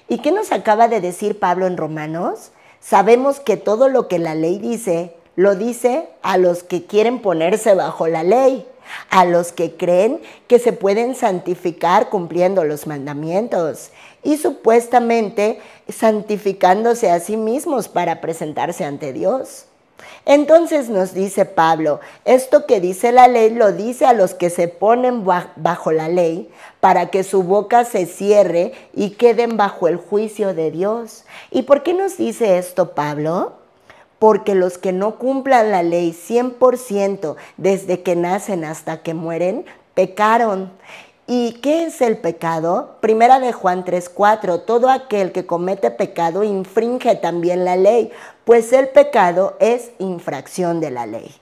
¿Y qué nos acaba de decir Pablo en Romanos? Sabemos que todo lo que la ley dice lo dice a los que quieren ponerse bajo la ley, a los que creen que se pueden santificar cumpliendo los mandamientos y supuestamente santificándose a sí mismos para presentarse ante Dios. Entonces nos dice Pablo, esto que dice la ley lo dice a los que se ponen bajo la ley para que su boca se cierre y queden bajo el juicio de Dios. ¿Y por qué nos dice esto Pablo? porque los que no cumplan la ley 100% desde que nacen hasta que mueren, pecaron. ¿Y qué es el pecado? Primera de Juan 3:4, todo aquel que comete pecado infringe también la ley, pues el pecado es infracción de la ley.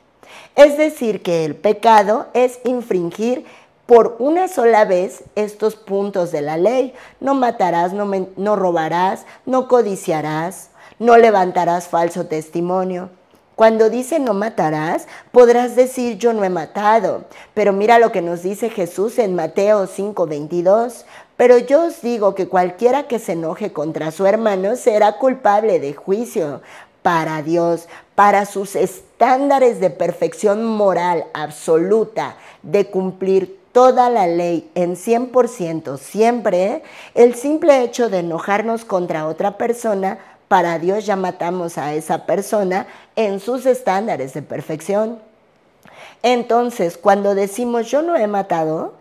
Es decir, que el pecado es infringir por una sola vez estos puntos de la ley. No matarás, no, no robarás, no codiciarás, no levantarás falso testimonio. Cuando dice no matarás, podrás decir yo no he matado. Pero mira lo que nos dice Jesús en Mateo 5:22. Pero yo os digo que cualquiera que se enoje contra su hermano será culpable de juicio para Dios, para sus estándares de perfección moral absoluta, de cumplir toda la ley en 100% siempre, el simple hecho de enojarnos contra otra persona para Dios ya matamos a esa persona en sus estándares de perfección. Entonces, cuando decimos yo no he matado,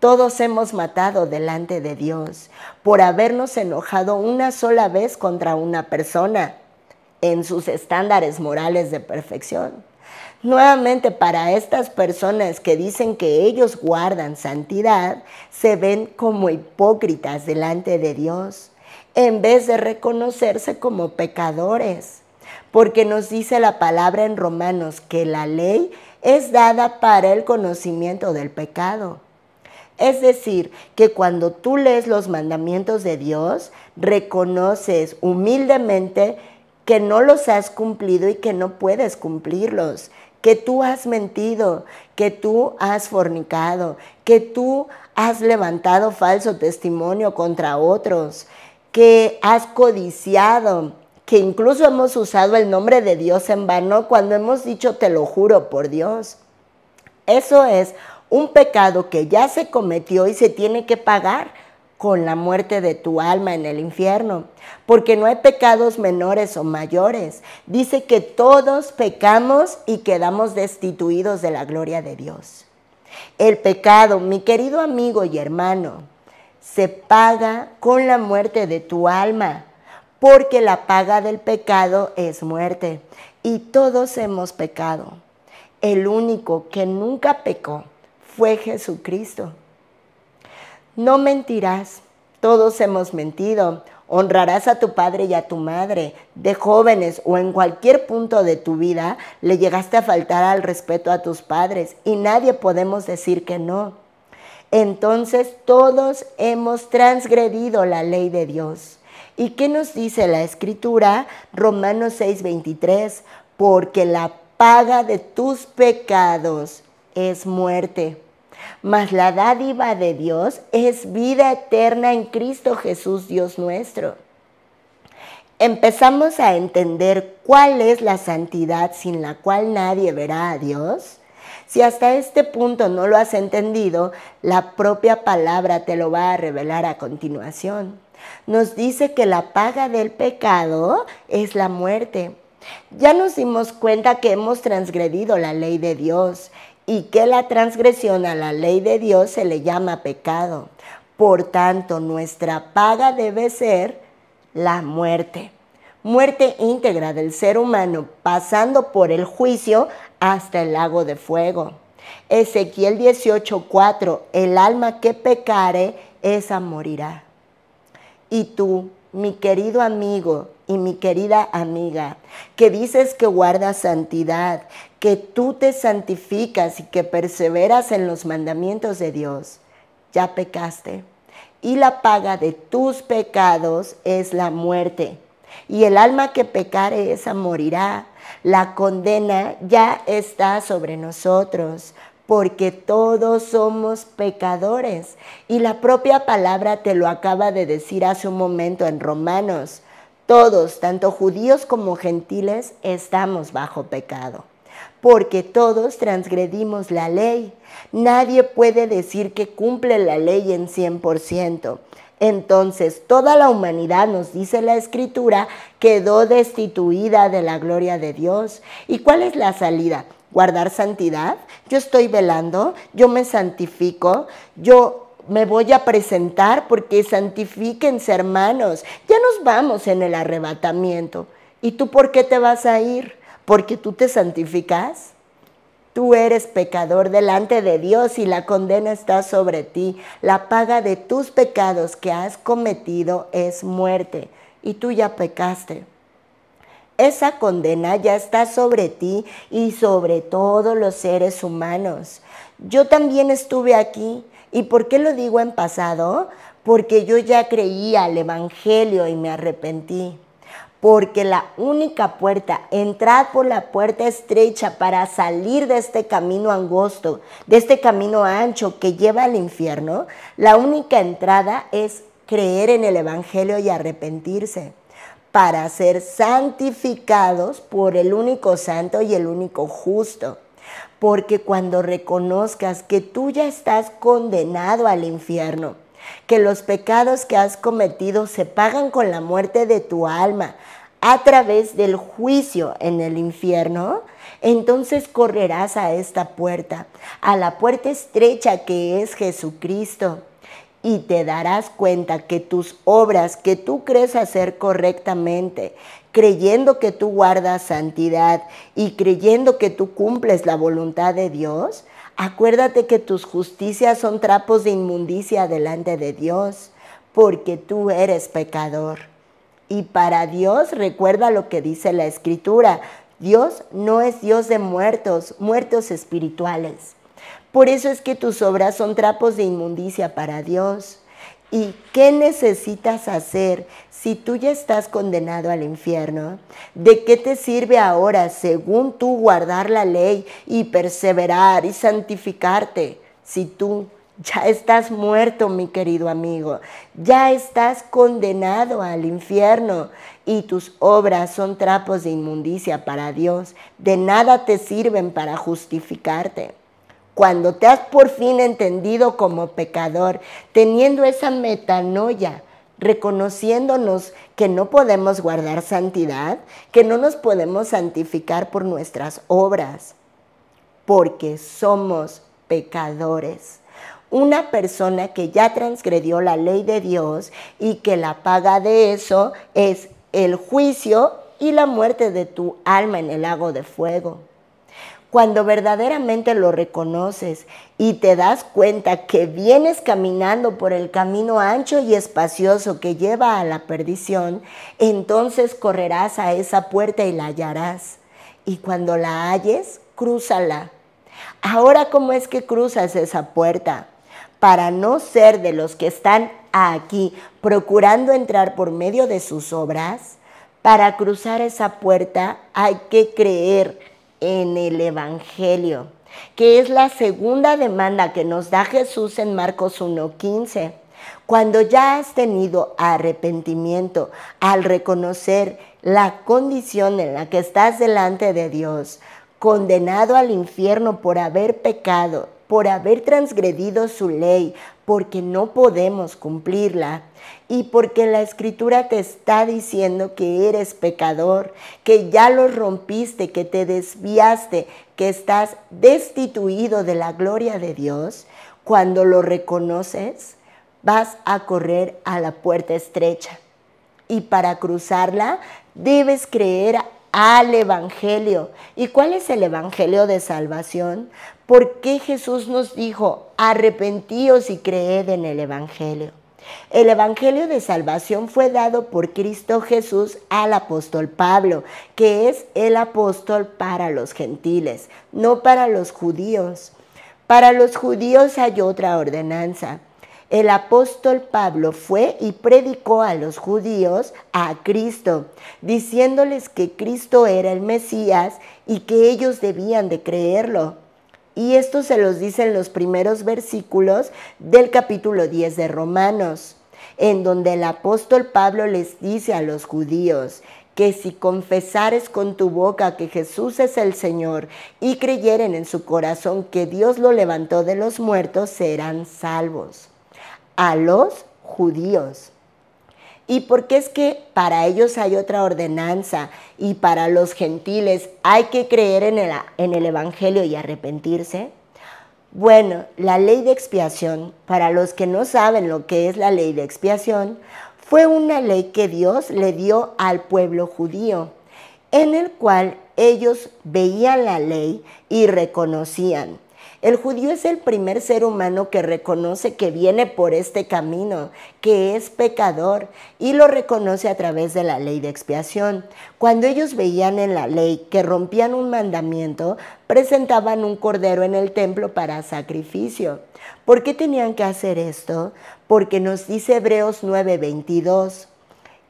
todos hemos matado delante de Dios por habernos enojado una sola vez contra una persona en sus estándares morales de perfección. Nuevamente, para estas personas que dicen que ellos guardan santidad, se ven como hipócritas delante de Dios en vez de reconocerse como pecadores. Porque nos dice la palabra en Romanos que la ley es dada para el conocimiento del pecado. Es decir, que cuando tú lees los mandamientos de Dios, reconoces humildemente que no los has cumplido y que no puedes cumplirlos, que tú has mentido, que tú has fornicado, que tú has levantado falso testimonio contra otros, que has codiciado, que incluso hemos usado el nombre de Dios en vano cuando hemos dicho te lo juro por Dios. Eso es un pecado que ya se cometió y se tiene que pagar con la muerte de tu alma en el infierno, porque no hay pecados menores o mayores. Dice que todos pecamos y quedamos destituidos de la gloria de Dios. El pecado, mi querido amigo y hermano, se paga con la muerte de tu alma, porque la paga del pecado es muerte. Y todos hemos pecado. El único que nunca pecó fue Jesucristo. No mentirás, todos hemos mentido. Honrarás a tu padre y a tu madre. De jóvenes o en cualquier punto de tu vida le llegaste a faltar al respeto a tus padres y nadie podemos decir que no. Entonces todos hemos transgredido la ley de Dios. ¿Y qué nos dice la escritura? Romanos 6:23, porque la paga de tus pecados es muerte. Mas la dádiva de Dios es vida eterna en Cristo Jesús, Dios nuestro. Empezamos a entender cuál es la santidad sin la cual nadie verá a Dios si hasta este punto no lo has entendido, la propia palabra te lo va a revelar a continuación. Nos dice que la paga del pecado es la muerte. Ya nos dimos cuenta que hemos transgredido la ley de Dios y que la transgresión a la ley de Dios se le llama pecado. Por tanto, nuestra paga debe ser la muerte. Muerte íntegra del ser humano pasando por el juicio hasta el lago de fuego. Ezequiel 18:4, el alma que pecare, esa morirá. Y tú, mi querido amigo y mi querida amiga, que dices que guardas santidad, que tú te santificas y que perseveras en los mandamientos de Dios, ya pecaste. Y la paga de tus pecados es la muerte. Y el alma que pecare, esa morirá. La condena ya está sobre nosotros, porque todos somos pecadores. Y la propia palabra te lo acaba de decir hace un momento en Romanos. Todos, tanto judíos como gentiles, estamos bajo pecado, porque todos transgredimos la ley. Nadie puede decir que cumple la ley en 100%. Entonces toda la humanidad, nos dice la escritura, quedó destituida de la gloria de Dios. ¿Y cuál es la salida? Guardar santidad. Yo estoy velando, yo me santifico, yo me voy a presentar porque santifíquense hermanos. Ya nos vamos en el arrebatamiento. ¿Y tú por qué te vas a ir? ¿Porque tú te santificas? Tú eres pecador delante de Dios y la condena está sobre ti. La paga de tus pecados que has cometido es muerte y tú ya pecaste. Esa condena ya está sobre ti y sobre todos los seres humanos. Yo también estuve aquí. ¿Y por qué lo digo en pasado? Porque yo ya creía al Evangelio y me arrepentí porque la única puerta, entrad por la puerta estrecha para salir de este camino angosto, de este camino ancho que lleva al infierno, la única entrada es creer en el Evangelio y arrepentirse para ser santificados por el único santo y el único justo. Porque cuando reconozcas que tú ya estás condenado al infierno, que los pecados que has cometido se pagan con la muerte de tu alma a través del juicio en el infierno, entonces correrás a esta puerta, a la puerta estrecha que es Jesucristo, y te darás cuenta que tus obras que tú crees hacer correctamente, creyendo que tú guardas santidad y creyendo que tú cumples la voluntad de Dios, Acuérdate que tus justicias son trapos de inmundicia delante de Dios, porque tú eres pecador. Y para Dios recuerda lo que dice la Escritura. Dios no es Dios de muertos, muertos espirituales. Por eso es que tus obras son trapos de inmundicia para Dios. ¿Y qué necesitas hacer si tú ya estás condenado al infierno? ¿De qué te sirve ahora, según tú, guardar la ley y perseverar y santificarte si tú ya estás muerto, mi querido amigo. Ya estás condenado al infierno y tus obras son trapos de inmundicia para Dios. De nada te sirven para justificarte cuando te has por fin entendido como pecador, teniendo esa metanoia, reconociéndonos que no podemos guardar santidad, que no nos podemos santificar por nuestras obras, porque somos pecadores. Una persona que ya transgredió la ley de Dios y que la paga de eso es el juicio y la muerte de tu alma en el lago de fuego. Cuando verdaderamente lo reconoces y te das cuenta que vienes caminando por el camino ancho y espacioso que lleva a la perdición, entonces correrás a esa puerta y la hallarás. Y cuando la halles, crúzala. Ahora, ¿cómo es que cruzas esa puerta? Para no ser de los que están aquí procurando entrar por medio de sus obras, para cruzar esa puerta hay que creer en el Evangelio, que es la segunda demanda que nos da Jesús en Marcos 1.15. Cuando ya has tenido arrepentimiento al reconocer la condición en la que estás delante de Dios, condenado al infierno por haber pecado por haber transgredido su ley, porque no podemos cumplirla y porque la escritura te está diciendo que eres pecador, que ya lo rompiste, que te desviaste, que estás destituido de la gloria de Dios, cuando lo reconoces, vas a correr a la puerta estrecha. Y para cruzarla debes creer al Evangelio. ¿Y cuál es el Evangelio de salvación? ¿Por qué Jesús nos dijo, arrepentíos y creed en el Evangelio? El Evangelio de Salvación fue dado por Cristo Jesús al apóstol Pablo, que es el apóstol para los gentiles, no para los judíos. Para los judíos hay otra ordenanza. El apóstol Pablo fue y predicó a los judíos a Cristo, diciéndoles que Cristo era el Mesías y que ellos debían de creerlo. Y esto se los dice en los primeros versículos del capítulo 10 de Romanos, en donde el apóstol Pablo les dice a los judíos que si confesares con tu boca que Jesús es el Señor y creyeren en su corazón que Dios lo levantó de los muertos, serán salvos. A los judíos y por qué es que para ellos hay otra ordenanza y para los gentiles hay que creer en el, en el, Evangelio y arrepentirse? Bueno, la ley de expiación, para los que no saben lo que es la ley de expiación, fue una ley que Dios le dio al pueblo judío, en el cual ellos veían la ley y reconocían el judío es el primer ser humano que reconoce que viene por este camino, que es pecador, y lo reconoce a través de la ley de expiación. Cuando ellos veían en la ley que rompían un mandamiento, presentaban un cordero en el templo para sacrificio. ¿Por qué tenían que hacer esto? Porque nos dice Hebreos 9:22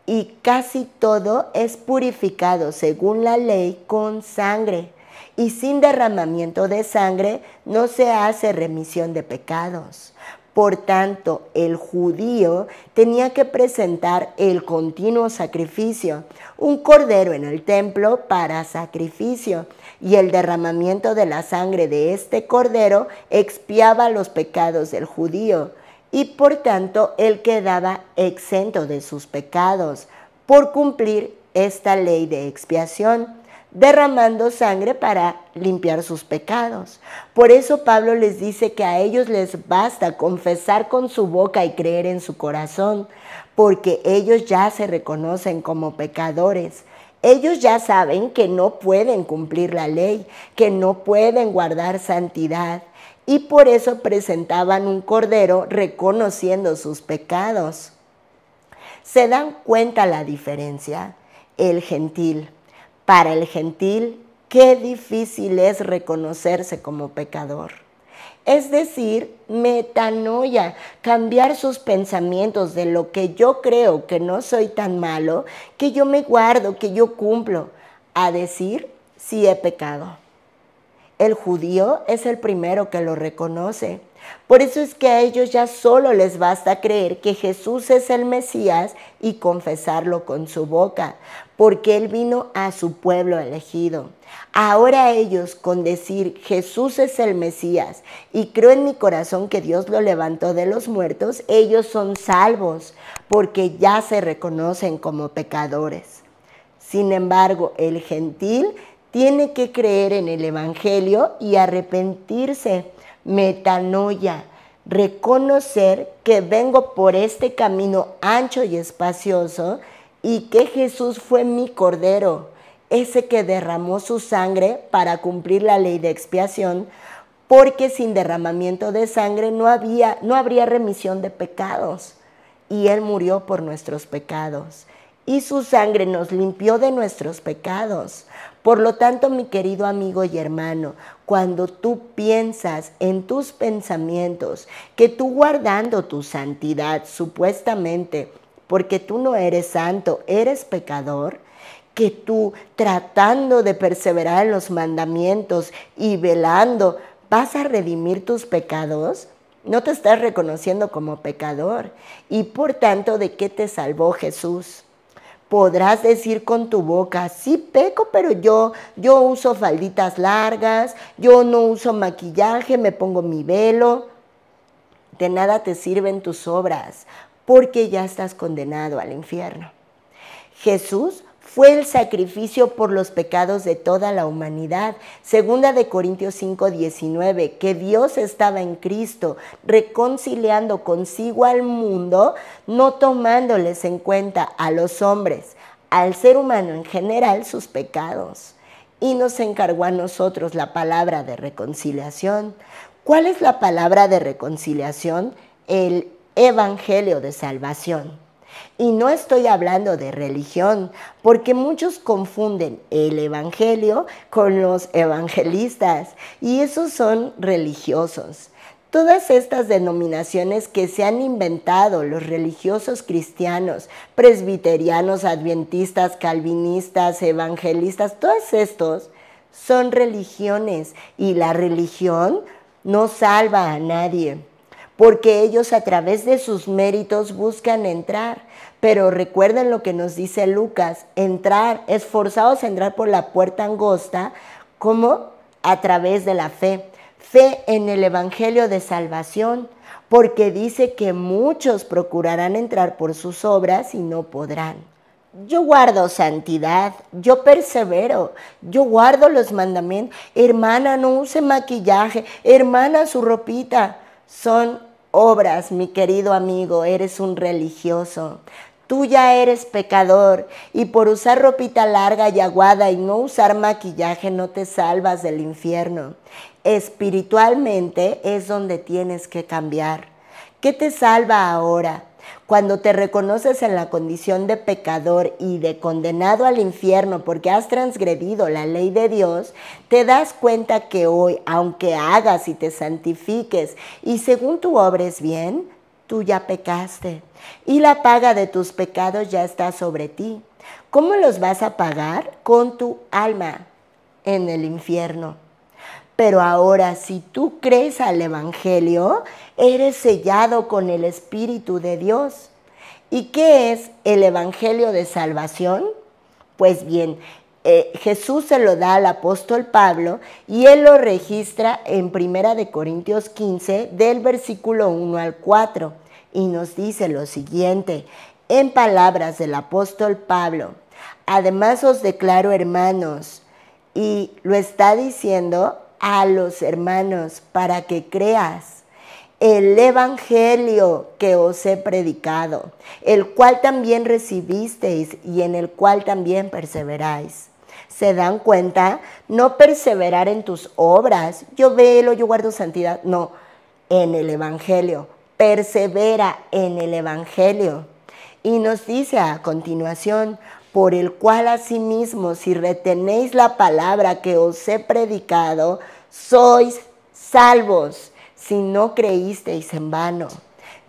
y casi todo es purificado según la ley con sangre y sin derramamiento de sangre no se hace remisión de pecados. Por tanto, el judío tenía que presentar el continuo sacrificio, un cordero en el templo para sacrificio, y el derramamiento de la sangre de este cordero expiaba los pecados del judío, y por tanto él quedaba exento de sus pecados por cumplir esta ley de expiación derramando sangre para limpiar sus pecados. Por eso Pablo les dice que a ellos les basta confesar con su boca y creer en su corazón, porque ellos ya se reconocen como pecadores. Ellos ya saben que no pueden cumplir la ley, que no pueden guardar santidad, y por eso presentaban un cordero reconociendo sus pecados. ¿Se dan cuenta la diferencia? El gentil para el gentil, qué difícil es reconocerse como pecador. Es decir, metanoia, cambiar sus pensamientos de lo que yo creo que no soy tan malo, que yo me guardo, que yo cumplo, a decir, si he pecado. El judío es el primero que lo reconoce. Por eso es que a ellos ya solo les basta creer que Jesús es el Mesías y confesarlo con su boca, porque Él vino a su pueblo elegido. Ahora ellos con decir Jesús es el Mesías y creo en mi corazón que Dios lo levantó de los muertos, ellos son salvos porque ya se reconocen como pecadores. Sin embargo, el gentil tiene que creer en el Evangelio y arrepentirse, metanoia, reconocer que vengo por este camino ancho y espacioso, y que Jesús fue mi cordero, ese que derramó su sangre para cumplir la ley de expiación, porque sin derramamiento de sangre no, había, no habría remisión de pecados. Y Él murió por nuestros pecados. Y su sangre nos limpió de nuestros pecados. Por lo tanto, mi querido amigo y hermano, cuando tú piensas en tus pensamientos que tú guardando tu santidad supuestamente porque tú no eres santo, eres pecador, que tú tratando de perseverar en los mandamientos y velando, vas a redimir tus pecados. No te estás reconociendo como pecador. Y por tanto, ¿de qué te salvó Jesús? podrás decir con tu boca, sí peco, pero yo, yo uso falditas largas, yo no uso maquillaje, me pongo mi velo. De nada te sirven tus obras, porque ya estás condenado al infierno. Jesús fue el sacrificio por los pecados de toda la humanidad. Segunda de Corintios 5, que Dios estaba en Cristo, reconciliando consigo al mundo, no tomándoles en cuenta a los hombres, al ser humano en general, sus pecados. Y nos encargó a nosotros la palabra de reconciliación. ¿Cuál es la palabra de reconciliación? El evangelio de salvación. Y no estoy hablando de religión, porque muchos confunden el Evangelio con los evangelistas, y esos son religiosos. Todas estas denominaciones que se han inventado los religiosos cristianos, presbiterianos, adventistas, calvinistas, evangelistas, todos estos son religiones y la religión no salva a nadie porque ellos a través de sus méritos buscan entrar. Pero recuerden lo que nos dice Lucas, entrar, esforzados a entrar por la puerta angosta, como a través de la fe. Fe en el Evangelio de Salvación, porque dice que muchos procurarán entrar por sus obras y no podrán. Yo guardo santidad, yo persevero, yo guardo los mandamientos. Hermana, no use maquillaje, hermana, su ropita. Son obras, mi querido amigo, eres un religioso. Tú ya eres pecador y por usar ropita larga y aguada y no usar maquillaje no te salvas del infierno. Espiritualmente es donde tienes que cambiar. ¿Qué te salva ahora? Cuando te reconoces en la condición de pecador y de condenado al infierno porque has transgredido la ley de Dios, te das cuenta que hoy, aunque hagas y te santifiques y según tú obres bien, tú ya pecaste y la paga de tus pecados ya está sobre ti. ¿Cómo los vas a pagar? Con tu alma en el infierno. Pero ahora, si tú crees al Evangelio, eres sellado con el Espíritu de Dios. ¿Y qué es el Evangelio de Salvación? Pues bien, eh, Jesús se lo da al apóstol Pablo y él lo registra en Primera de Corintios 15 del versículo 1 al 4 y nos dice lo siguiente, en palabras del apóstol Pablo, además os declaro hermanos, y lo está diciendo a los hermanos para que creas el Evangelio que os he predicado, el cual también recibisteis y en el cual también perseveráis. ¿Se dan cuenta? No perseverar en tus obras. Yo velo, yo guardo santidad. No, en el Evangelio. Persevera en el Evangelio. Y nos dice a continuación, por el cual asimismo si retenéis la palabra que os he predicado, sois salvos si no creísteis en vano.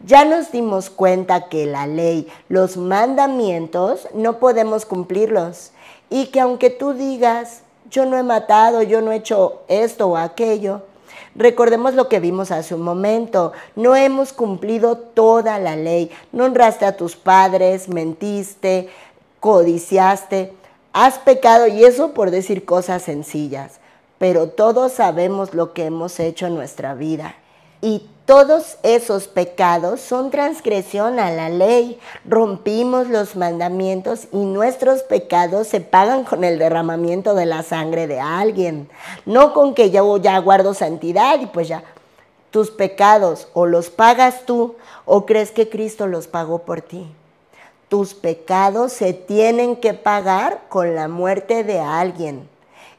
Ya nos dimos cuenta que la ley, los mandamientos, no podemos cumplirlos. Y que aunque tú digas, yo no he matado, yo no he hecho esto o aquello, Recordemos lo que vimos hace un momento. No hemos cumplido toda la ley. No honraste a tus padres, mentiste, codiciaste, has pecado y eso por decir cosas sencillas. Pero todos sabemos lo que hemos hecho en nuestra vida. Y todos esos pecados son transgresión a la ley. Rompimos los mandamientos y nuestros pecados se pagan con el derramamiento de la sangre de alguien. No con que yo ya guardo santidad y pues ya tus pecados o los pagas tú o crees que Cristo los pagó por ti. Tus pecados se tienen que pagar con la muerte de alguien.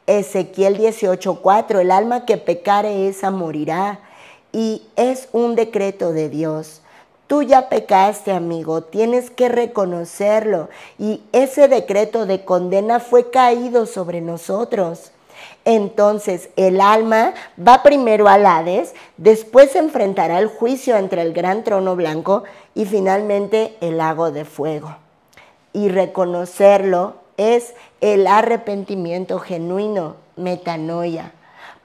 Ezequiel 18:4, el alma que pecare esa morirá. Y es un decreto de Dios. Tú ya pecaste, amigo, tienes que reconocerlo. Y ese decreto de condena fue caído sobre nosotros. Entonces el alma va primero al Hades, después se enfrentará el juicio entre el gran trono blanco y finalmente el lago de fuego. Y reconocerlo es el arrepentimiento genuino, metanoia.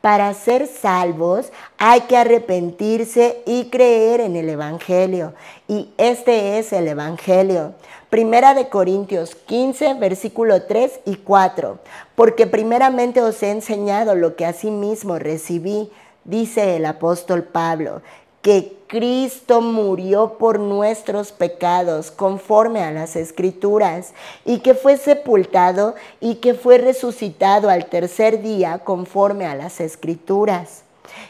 Para ser salvos hay que arrepentirse y creer en el Evangelio. Y este es el Evangelio. Primera de Corintios 15, versículo 3 y 4. Porque primeramente os he enseñado lo que asimismo recibí, dice el apóstol Pablo, que Cristo murió por nuestros pecados conforme a las escrituras, y que fue sepultado y que fue resucitado al tercer día conforme a las escrituras.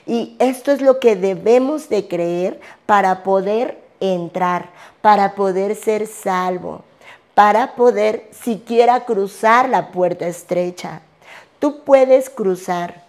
Y esto es lo que debemos de creer para poder entrar, para poder ser salvo, para poder siquiera cruzar la puerta estrecha. Tú puedes cruzar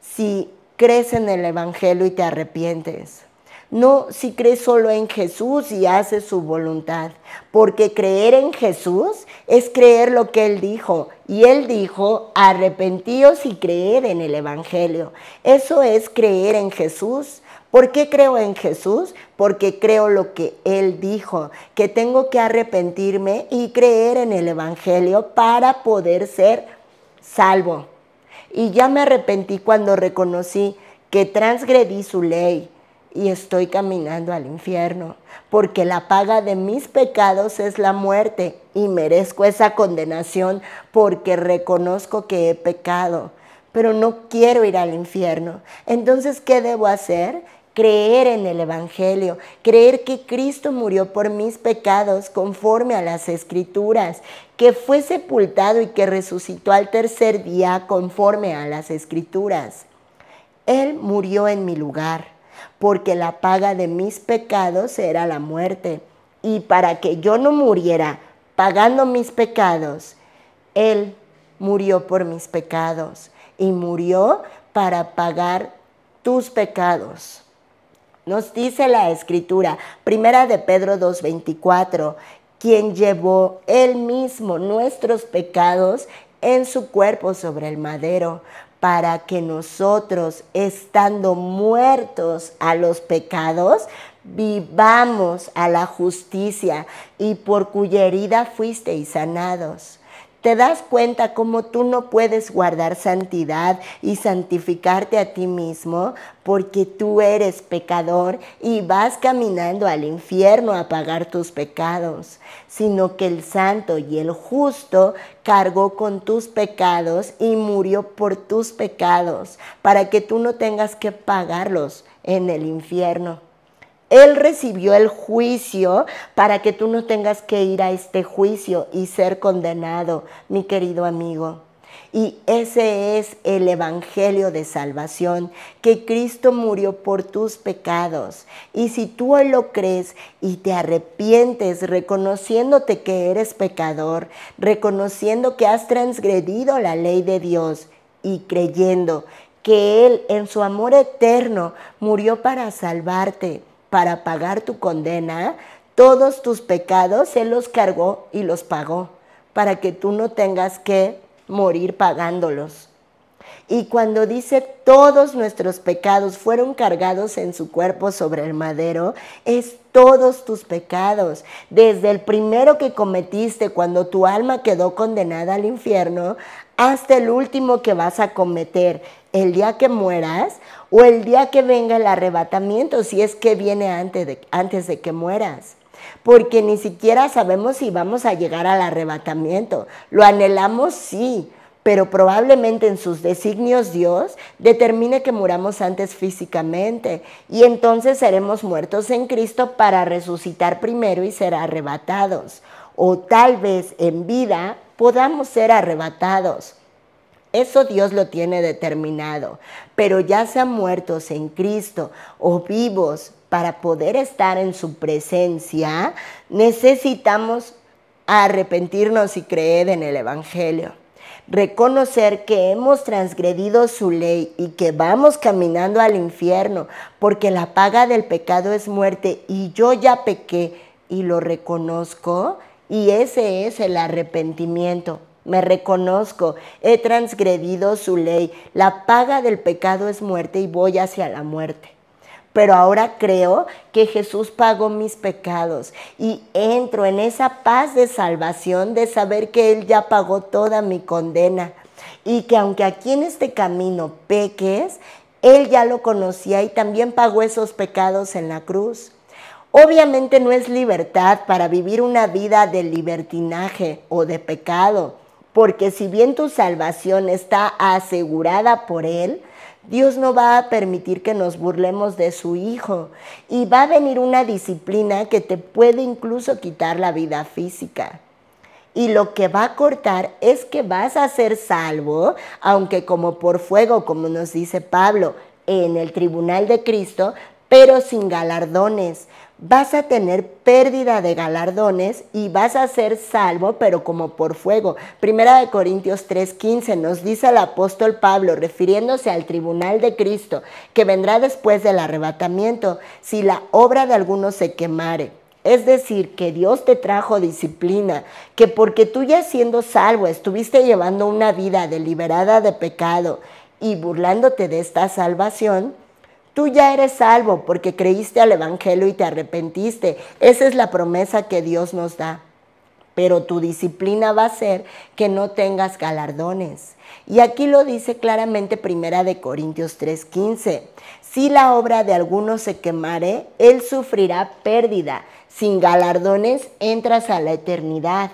si crees en el Evangelio y te arrepientes. No si crees solo en Jesús y haces su voluntad, porque creer en Jesús es creer lo que Él dijo. Y Él dijo, arrepentíos y creed en el Evangelio. Eso es creer en Jesús, ¿Por qué creo en Jesús? Porque creo lo que Él dijo, que tengo que arrepentirme y creer en el Evangelio para poder ser salvo. Y ya me arrepentí cuando reconocí que transgredí su ley y estoy caminando al infierno, porque la paga de mis pecados es la muerte y merezco esa condenación porque reconozco que he pecado, pero no quiero ir al infierno. Entonces, ¿qué debo hacer? creer en el Evangelio, creer que Cristo murió por mis pecados conforme a las Escrituras, que fue sepultado y que resucitó al tercer día conforme a las Escrituras. Él murió en mi lugar, porque la paga de mis pecados era la muerte. Y para que yo no muriera pagando mis pecados, Él murió por mis pecados y murió para pagar tus pecados. Nos dice la escritura, primera de Pedro 2.24, quien llevó él mismo nuestros pecados en su cuerpo sobre el madero, para que nosotros, estando muertos a los pecados, vivamos a la justicia y por cuya herida fuisteis sanados te das cuenta cómo tú no puedes guardar santidad y santificarte a ti mismo porque tú eres pecador y vas caminando al infierno a pagar tus pecados, sino que el santo y el justo cargó con tus pecados y murió por tus pecados para que tú no tengas que pagarlos en el infierno. Él recibió el juicio para que tú no tengas que ir a este juicio y ser condenado, mi querido amigo. Y ese es el Evangelio de Salvación, que Cristo murió por tus pecados. Y si tú lo crees y te arrepientes reconociéndote que eres pecador, reconociendo que has transgredido la ley de Dios y creyendo que Él en su amor eterno murió para salvarte, para pagar tu condena, todos tus pecados Él los cargó y los pagó, para que tú no tengas que morir pagándolos. Y cuando dice todos nuestros pecados fueron cargados en su cuerpo sobre el madero, es todos tus pecados, desde el primero que cometiste cuando tu alma quedó condenada al infierno, hasta el último que vas a cometer el día que mueras o el día que venga el arrebatamiento, si es que viene antes de, antes de que mueras. Porque ni siquiera sabemos si vamos a llegar al arrebatamiento. Lo anhelamos, sí, pero probablemente en sus designios Dios determine que muramos antes físicamente y entonces seremos muertos en Cristo para resucitar primero y ser arrebatados. O tal vez en vida podamos ser arrebatados. Eso Dios lo tiene determinado. Pero ya sean muertos en Cristo o vivos para poder estar en su presencia, necesitamos arrepentirnos y creer en el Evangelio. Reconocer que hemos transgredido su ley y que vamos caminando al infierno, porque la paga del pecado es muerte y yo ya pequé y lo reconozco. Y ese es el arrepentimiento, me reconozco, he transgredido su ley, la paga del pecado es muerte y voy hacia la muerte. Pero ahora creo que Jesús pagó mis pecados y entro en esa paz de salvación de saber que Él ya pagó toda mi condena y que aunque aquí en este camino peques, Él ya lo conocía y también pagó esos pecados en la cruz. Obviamente no es libertad para vivir una vida de libertinaje o de pecado porque si bien tu salvación está asegurada por Él, Dios no va a permitir que nos burlemos de su Hijo y va a venir una disciplina que te puede incluso quitar la vida física. Y lo que va a cortar es que vas a ser salvo, aunque como por fuego, como nos dice Pablo, en el tribunal de Cristo, pero sin galardones, vas a tener pérdida de galardones y vas a ser salvo, pero como por fuego. Primera de Corintios 3:15 nos dice el apóstol Pablo, refiriéndose al tribunal de Cristo, que vendrá después del arrebatamiento, si la obra de alguno se quemare. Es decir, que Dios te trajo disciplina, que porque tú ya siendo salvo estuviste llevando una vida deliberada de pecado y burlándote de esta salvación, Tú ya eres salvo porque creíste al Evangelio y te arrepentiste. Esa es la promesa que Dios nos da. Pero tu disciplina va a ser que no tengas galardones. Y aquí lo dice claramente Primera de Corintios 3:15. Si la obra de alguno se quemare, él sufrirá pérdida. Sin galardones entras a la eternidad.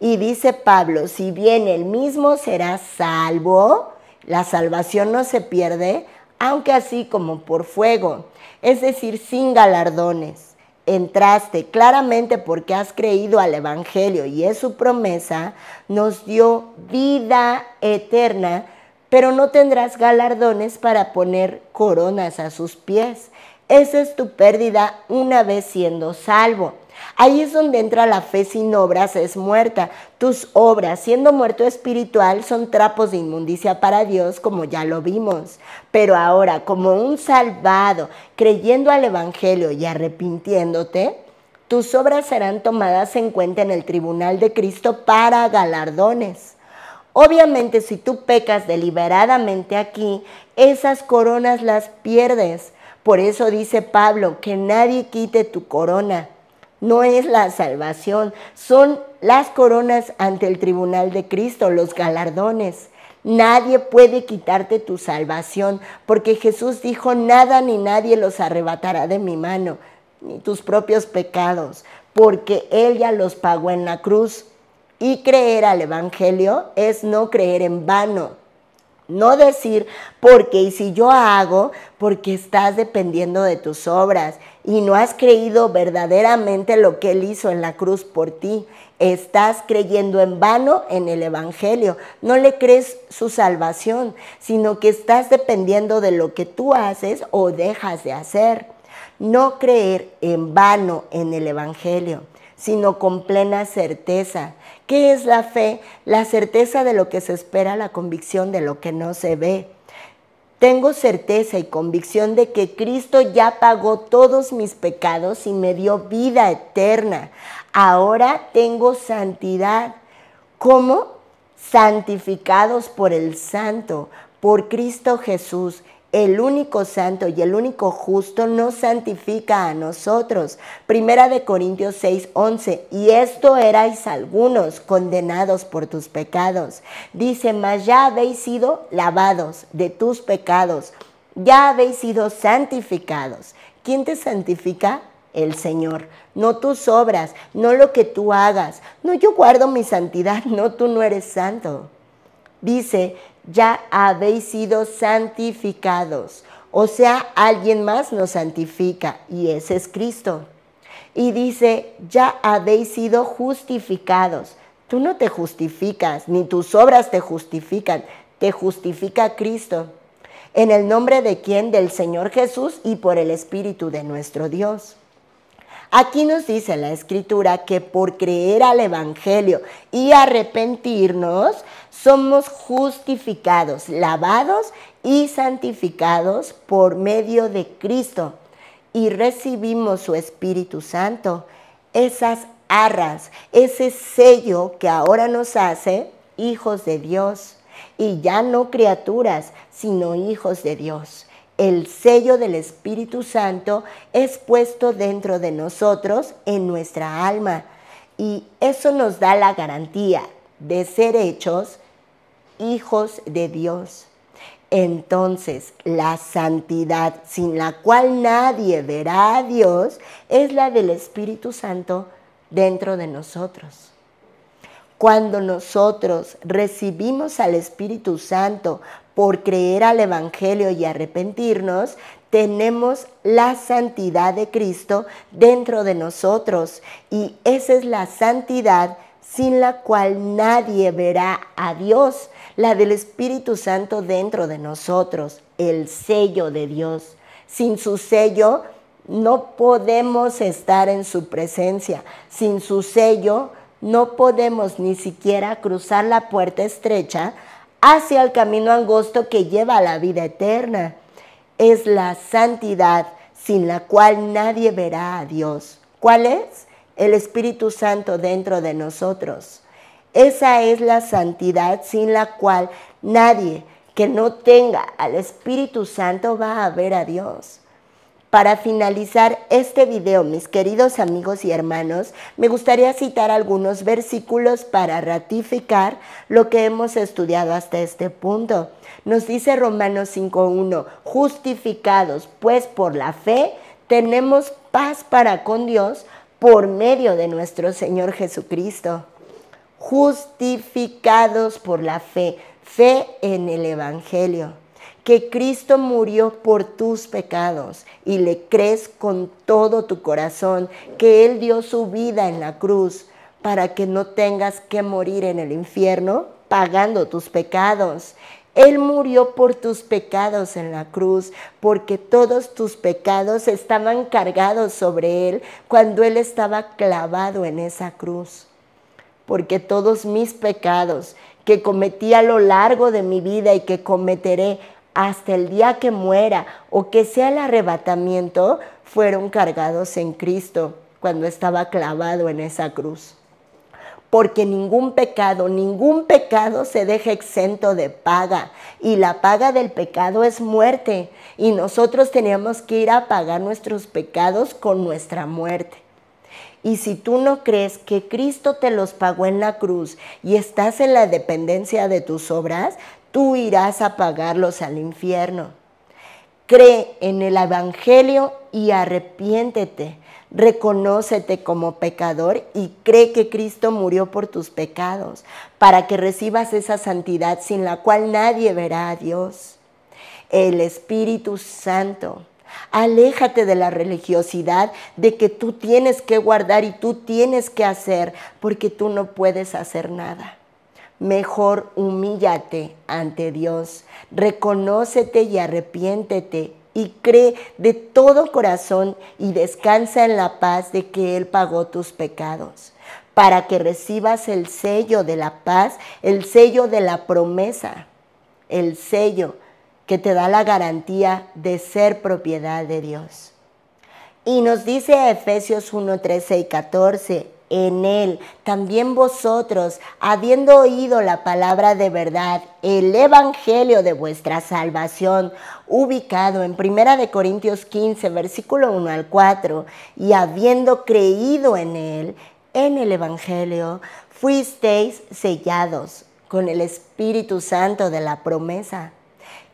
Y dice Pablo, si bien el mismo será salvo, la salvación no se pierde, aunque así como por fuego, es decir, sin galardones. Entraste claramente porque has creído al Evangelio y es su promesa, nos dio vida eterna, pero no tendrás galardones para poner coronas a sus pies. Esa es tu pérdida una vez siendo salvo. Ahí es donde entra la fe sin obras es muerta. Tus obras, siendo muerto espiritual, son trapos de inmundicia para Dios, como ya lo vimos. Pero ahora, como un salvado, creyendo al Evangelio y arrepintiéndote, tus obras serán tomadas en cuenta en el tribunal de Cristo para galardones. Obviamente, si tú pecas deliberadamente aquí, esas coronas las pierdes. Por eso dice Pablo, que nadie quite tu corona no es la salvación, son las coronas ante el tribunal de Cristo, los galardones. Nadie puede quitarte tu salvación, porque Jesús dijo, nada ni nadie los arrebatará de mi mano, ni tus propios pecados, porque Él ya los pagó en la cruz. Y creer al Evangelio es no creer en vano. No decir, porque y si yo hago, porque estás dependiendo de tus obras y no has creído verdaderamente lo que Él hizo en la cruz por ti. Estás creyendo en vano en el Evangelio. No le crees su salvación, sino que estás dependiendo de lo que tú haces o dejas de hacer. No creer en vano en el Evangelio, sino con plena certeza. ¿Qué es la fe? La certeza de lo que se espera, la convicción de lo que no se ve. Tengo certeza y convicción de que Cristo ya pagó todos mis pecados y me dio vida eterna. Ahora tengo santidad. ¿Cómo? Santificados por el Santo, por Cristo Jesús el único santo y el único justo nos santifica a nosotros. Primera de Corintios 6, 11. Y esto erais algunos condenados por tus pecados. Dice, mas ya habéis sido lavados de tus pecados. Ya habéis sido santificados. ¿Quién te santifica? el Señor. No tus obras, no lo que tú hagas. No, yo guardo mi santidad. <laughs> No, tú no eres santo. Dice ya habéis sido santificados. O sea, alguien más nos santifica y ese es Cristo. Y dice, ya habéis sido justificados. Tú no te justificas, ni tus obras te justifican, te justifica Cristo. ¿En el nombre de quién? Del Señor Jesús y por el Espíritu de nuestro Dios. Aquí nos dice la escritura que por creer al Evangelio y arrepentirnos, somos justificados, lavados y santificados por medio de Cristo y recibimos su Espíritu Santo, esas arras, ese sello que ahora nos hace hijos de Dios y ya no criaturas, sino hijos de Dios. El sello del Espíritu Santo es puesto dentro de nosotros, en nuestra alma, y eso nos da la garantía de ser hechos hijos de Dios. Entonces, la santidad sin la cual nadie verá a Dios es la del Espíritu Santo dentro de nosotros. Cuando nosotros recibimos al Espíritu Santo por creer al Evangelio y arrepentirnos, tenemos la santidad de Cristo dentro de nosotros. Y esa es la santidad sin la cual nadie verá a Dios, la del Espíritu Santo dentro de nosotros, el sello de Dios. Sin su sello no podemos estar en su presencia. Sin su sello no podemos ni siquiera cruzar la puerta estrecha hacia el camino angosto que lleva a la vida eterna. Es la santidad sin la cual nadie verá a Dios. ¿Cuál es? El Espíritu Santo dentro de nosotros. Esa es la santidad sin la cual nadie que no tenga al Espíritu Santo va a ver a Dios. Para finalizar este video, mis queridos amigos y hermanos, me gustaría citar algunos versículos para ratificar lo que hemos estudiado hasta este punto. Nos dice Romanos 5.1, justificados pues por la fe, tenemos paz para con Dios por medio de nuestro Señor Jesucristo. Justificados por la fe, fe en el Evangelio que Cristo murió por tus pecados y le crees con todo tu corazón que Él dio su vida en la cruz para que no tengas que morir en el infierno pagando tus pecados. Él murió por tus pecados en la cruz, porque todos tus pecados estaban cargados sobre Él cuando Él estaba clavado en esa cruz. Porque todos mis pecados que cometí a lo largo de mi vida y que cometeré hasta el día que muera o que sea el arrebatamiento, fueron cargados en Cristo cuando estaba clavado en esa cruz. Porque ningún pecado, ningún pecado se deja exento de paga. Y la paga del pecado es muerte. Y nosotros teníamos que ir a pagar nuestros pecados con nuestra muerte. Y si tú no crees que Cristo te los pagó en la cruz y estás en la dependencia de tus obras, tú irás a pagarlos al infierno. Cree en el Evangelio y arrepiéntete. Reconócete como pecador y cree que Cristo murió por tus pecados, para que recibas esa santidad sin la cual nadie verá a Dios. El Espíritu Santo. Aléjate de la religiosidad de que tú tienes que guardar y tú tienes que hacer, porque tú no puedes hacer nada. Mejor humíllate ante Dios, reconócete y arrepiéntete y cree de todo corazón y descansa en la paz de que Él pagó tus pecados, para que recibas el sello de la paz, el sello de la promesa, el sello que te da la garantía de ser propiedad de Dios. Y nos dice Efesios 1, 13 y 14, en él. También vosotros, habiendo oído la palabra de verdad, el evangelio de vuestra salvación, ubicado en 1 Corintios 15, versículo 1 al 4, y habiendo creído en él, en el evangelio, fuisteis sellados con el Espíritu Santo de la promesa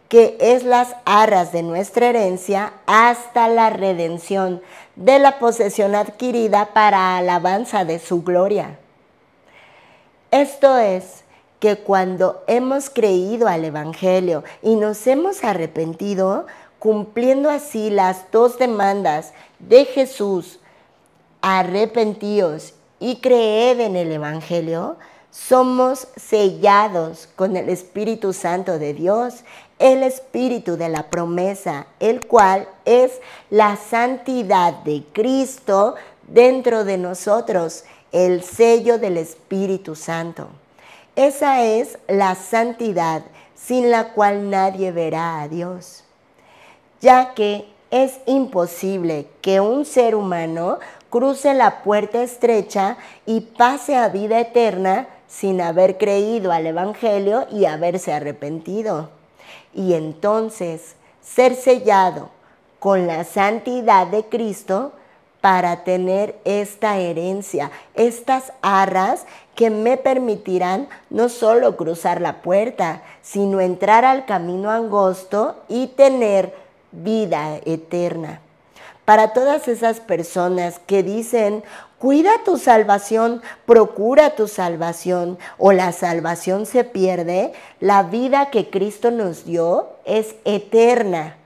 que es las arras de nuestra herencia, hasta la redención de la posesión adquirida para alabanza de su gloria. Esto es, que cuando hemos creído al Evangelio y nos hemos arrepentido, cumpliendo así las dos demandas de Jesús, arrepentíos y creed en el Evangelio, somos sellados con el Espíritu Santo de Dios el espíritu de la promesa, el cual es la santidad de Cristo dentro de nosotros, el sello del Espíritu Santo. Esa es la santidad sin la cual nadie verá a Dios, ya que es imposible que un ser humano cruce la puerta estrecha y pase a vida eterna sin haber creído al Evangelio y haberse arrepentido y entonces ser sellado con la santidad de Cristo para tener esta herencia, estas arras que me permitirán no solo cruzar la puerta, sino entrar al camino angosto y tener vida eterna. Para todas esas personas que dicen, Cuida tu salvación, procura tu salvación, o la salvación se pierde. La vida que Cristo nos dio es eterna.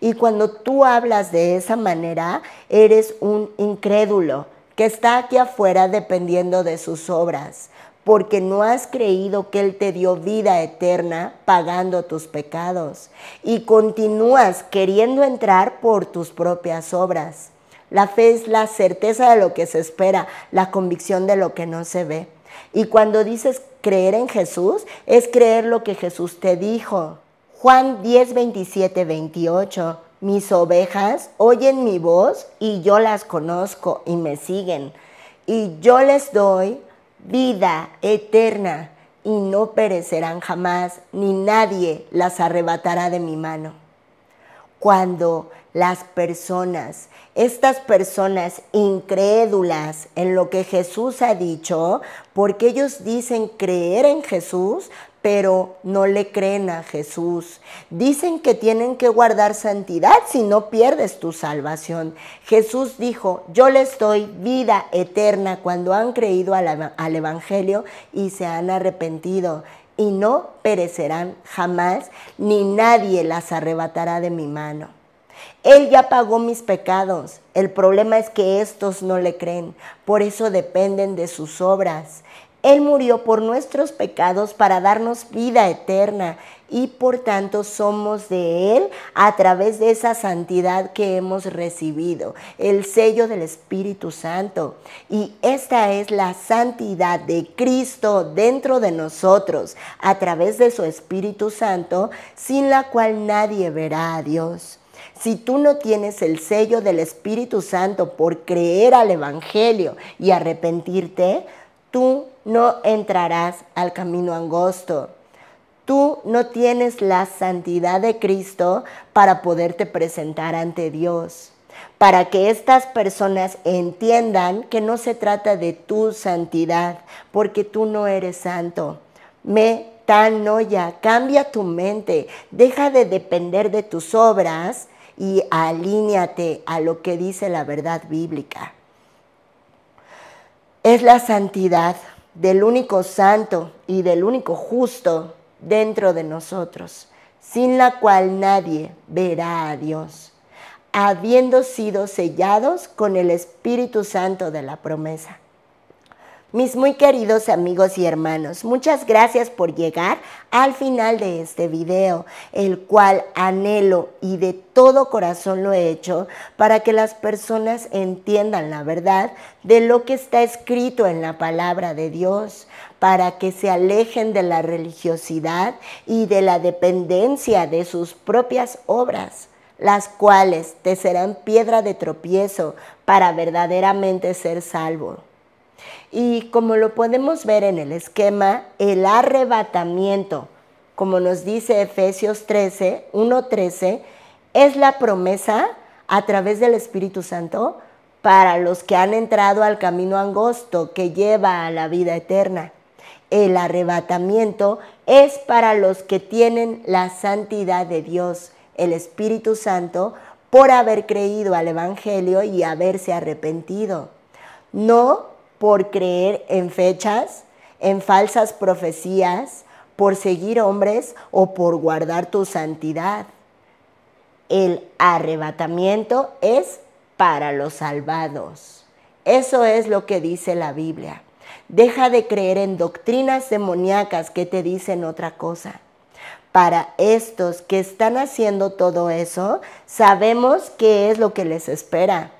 Y cuando tú hablas de esa manera, eres un incrédulo que está aquí afuera dependiendo de sus obras, porque no has creído que Él te dio vida eterna pagando tus pecados y continúas queriendo entrar por tus propias obras. La fe es la certeza de lo que se espera, la convicción de lo que no se ve. Y cuando dices creer en Jesús, es creer lo que Jesús te dijo. Juan 10, 27, 28. Mis ovejas oyen mi voz y yo las conozco y me siguen. Y yo les doy vida eterna y no perecerán jamás, ni nadie las arrebatará de mi mano. Cuando las personas, estas personas incrédulas en lo que Jesús ha dicho, porque ellos dicen creer en Jesús, pero no le creen a Jesús. Dicen que tienen que guardar santidad si no pierdes tu salvación. Jesús dijo, yo les doy vida eterna cuando han creído al, Evangelio y se han arrepentido y no perecerán jamás, ni nadie las arrebatará de mi mano. Él ya pagó mis pecados. El problema es que estos no le creen. Por eso dependen de sus obras. Él murió por nuestros pecados para darnos vida eterna y por tanto somos de Él a través de esa santidad que hemos recibido, el sello del Espíritu Santo. Y esta es la santidad de Cristo dentro de nosotros a través de su Espíritu Santo, sin la cual nadie verá a Dios. Si tú no tienes el sello del Espíritu Santo por creer al Evangelio y arrepentirte, tú no entrarás al camino angosto. Tú no tienes la santidad de Cristo para poderte presentar ante Dios. Para que estas personas entiendan que no se trata de tu santidad, porque tú no eres santo. Me noya, cambia tu mente, deja de depender de tus obras y alíñate a lo que dice la verdad bíblica. Es la santidad del único santo y del único justo dentro de nosotros, sin la cual nadie verá a Dios, habiendo sido sellados con el Espíritu Santo de la promesa. Mis muy queridos amigos y hermanos, muchas gracias por llegar al final de este video, el cual anhelo y de todo corazón lo he hecho para que las personas entiendan la verdad de lo que está escrito en la palabra de Dios, para que se alejen de la religiosidad y de la dependencia de sus propias obras las cuales te serán piedra de tropiezo para verdaderamente ser salvo. Y como lo podemos ver en el esquema, el arrebatamiento, como nos dice Efesios 13, 1.13, es la promesa a través del Espíritu Santo para los que han entrado al camino angosto que lleva a la vida eterna. El arrebatamiento es para los que tienen la santidad de Dios, el Espíritu Santo, por haber creído al Evangelio y haberse arrepentido. No por creer en fechas, en falsas profecías, por seguir hombres o por guardar tu santidad. El arrebatamiento es para los salvados. Eso es lo que dice la Biblia. Deja de creer en doctrinas demoníacas que te dicen otra cosa. Para estos que están haciendo todo eso, sabemos qué es lo que les espera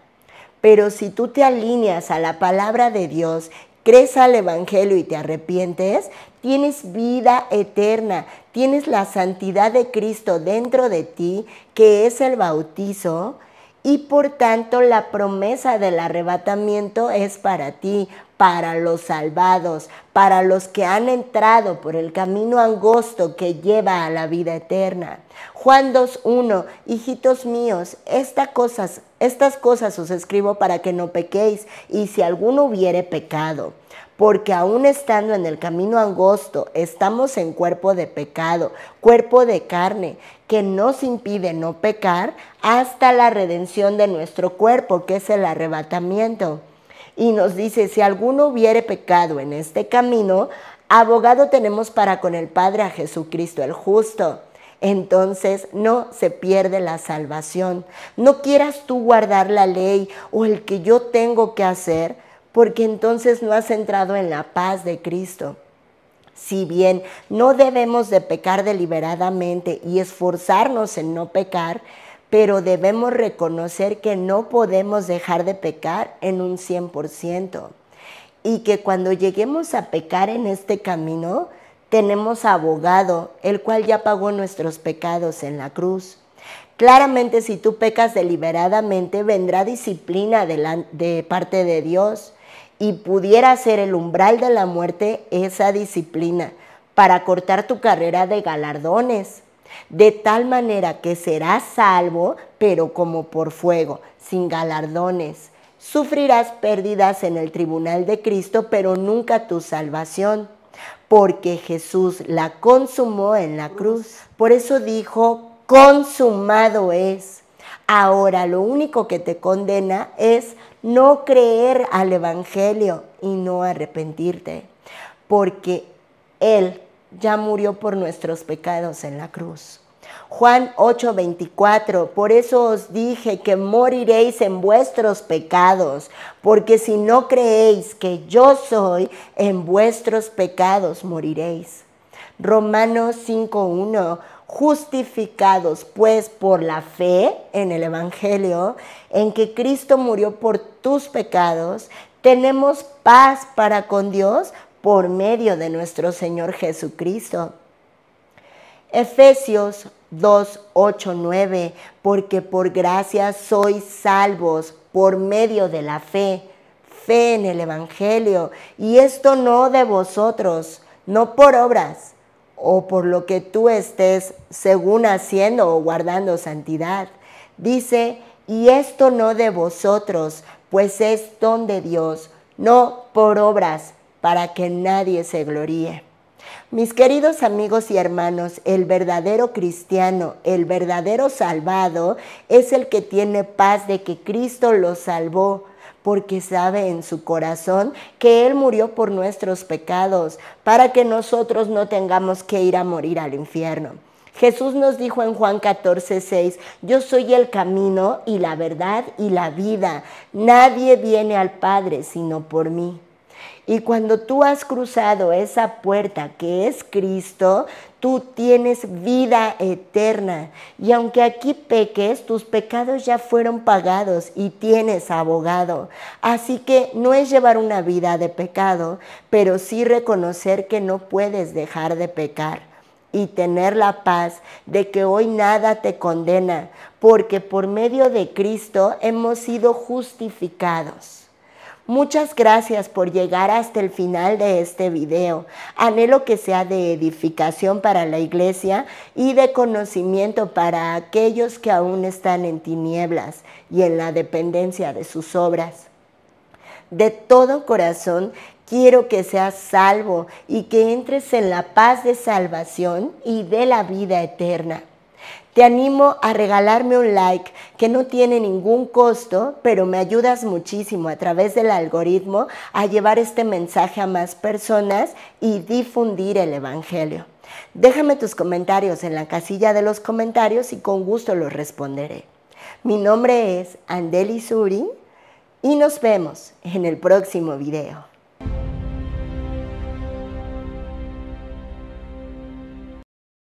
pero si tú te alineas a la palabra de Dios, crees al Evangelio y te arrepientes, tienes vida eterna, tienes la santidad de Cristo dentro de ti, que es el bautizo, y por tanto la promesa del arrebatamiento es para ti, para los salvados, para los que han entrado por el camino angosto que lleva a la vida eterna. Juan 2.1, hijitos míos, estas cosas, estas cosas os escribo para que no pequéis, y si alguno hubiere pecado, porque aún estando en el camino angosto, estamos en cuerpo de pecado, cuerpo de carne, que nos impide no pecar hasta la redención de nuestro cuerpo, que es el arrebatamiento y nos dice, si alguno hubiere pecado en este camino, abogado tenemos para con el Padre a Jesucristo el justo. Entonces no se pierde la salvación. No quieras tú guardar la ley o el que yo tengo que hacer, porque entonces no has entrado en la paz de Cristo. Si bien no debemos de pecar deliberadamente y esforzarnos en no pecar, pero debemos reconocer que no podemos dejar de pecar en un 100% y que cuando lleguemos a pecar en este camino, tenemos abogado, el cual ya pagó nuestros pecados en la cruz. Claramente si tú pecas deliberadamente, vendrá disciplina de, de parte de Dios y pudiera ser el umbral de la muerte esa disciplina para cortar tu carrera de galardones de tal manera que serás salvo, pero como por fuego, sin galardones. Sufrirás pérdidas en el tribunal de Cristo, pero nunca tu salvación, porque Jesús la consumó en la cruz. Por eso dijo, consumado es. Ahora lo único que te condena es no creer al Evangelio y no arrepentirte, porque Él ya murió por nuestros pecados en la cruz. Juan 8:24, por eso os dije que moriréis en vuestros pecados, porque si no creéis que yo soy, en vuestros pecados moriréis. Romanos 5:1, justificados pues por la fe en el Evangelio, en que Cristo murió por tus pecados, tenemos paz para con Dios por medio de nuestro Señor Jesucristo. Efesios 2, 8, 9, porque por gracia sois salvos por medio de la fe, fe en el Evangelio, y esto no de vosotros, no por obras, o por lo que tú estés según haciendo o guardando santidad. Dice, y esto no de vosotros, pues es don de Dios, no por obras, para que nadie se gloríe. Mis queridos amigos y hermanos, el verdadero cristiano, el verdadero salvado, es el que tiene paz de que Cristo lo salvó, porque sabe en su corazón que Él murió por nuestros pecados, para que nosotros no tengamos que ir a morir al infierno. Jesús nos dijo en Juan 14, 6, yo soy el camino y la verdad y la vida. Nadie viene al Padre sino por mí. Y cuando tú has cruzado esa puerta que es Cristo, tú tienes vida eterna. Y aunque aquí peques, tus pecados ya fueron pagados y tienes abogado. Así que no es llevar una vida de pecado, pero sí reconocer que no puedes dejar de pecar y tener la paz de que hoy nada te condena, porque por medio de Cristo hemos sido justificados. Muchas gracias por llegar hasta el final de este video. Anhelo que sea de edificación para la iglesia y de conocimiento para aquellos que aún están en tinieblas y en la dependencia de sus obras. De todo corazón Quiero que seas salvo y que entres en la paz de salvación y de la vida eterna. Te animo a regalarme un like que no tiene ningún costo, pero me ayudas muchísimo a través del algoritmo a llevar este mensaje a más personas y difundir el Evangelio. Déjame tus comentarios en la casilla de los comentarios y con gusto los responderé. Mi nombre es Andeli Suri y nos vemos en el próximo video.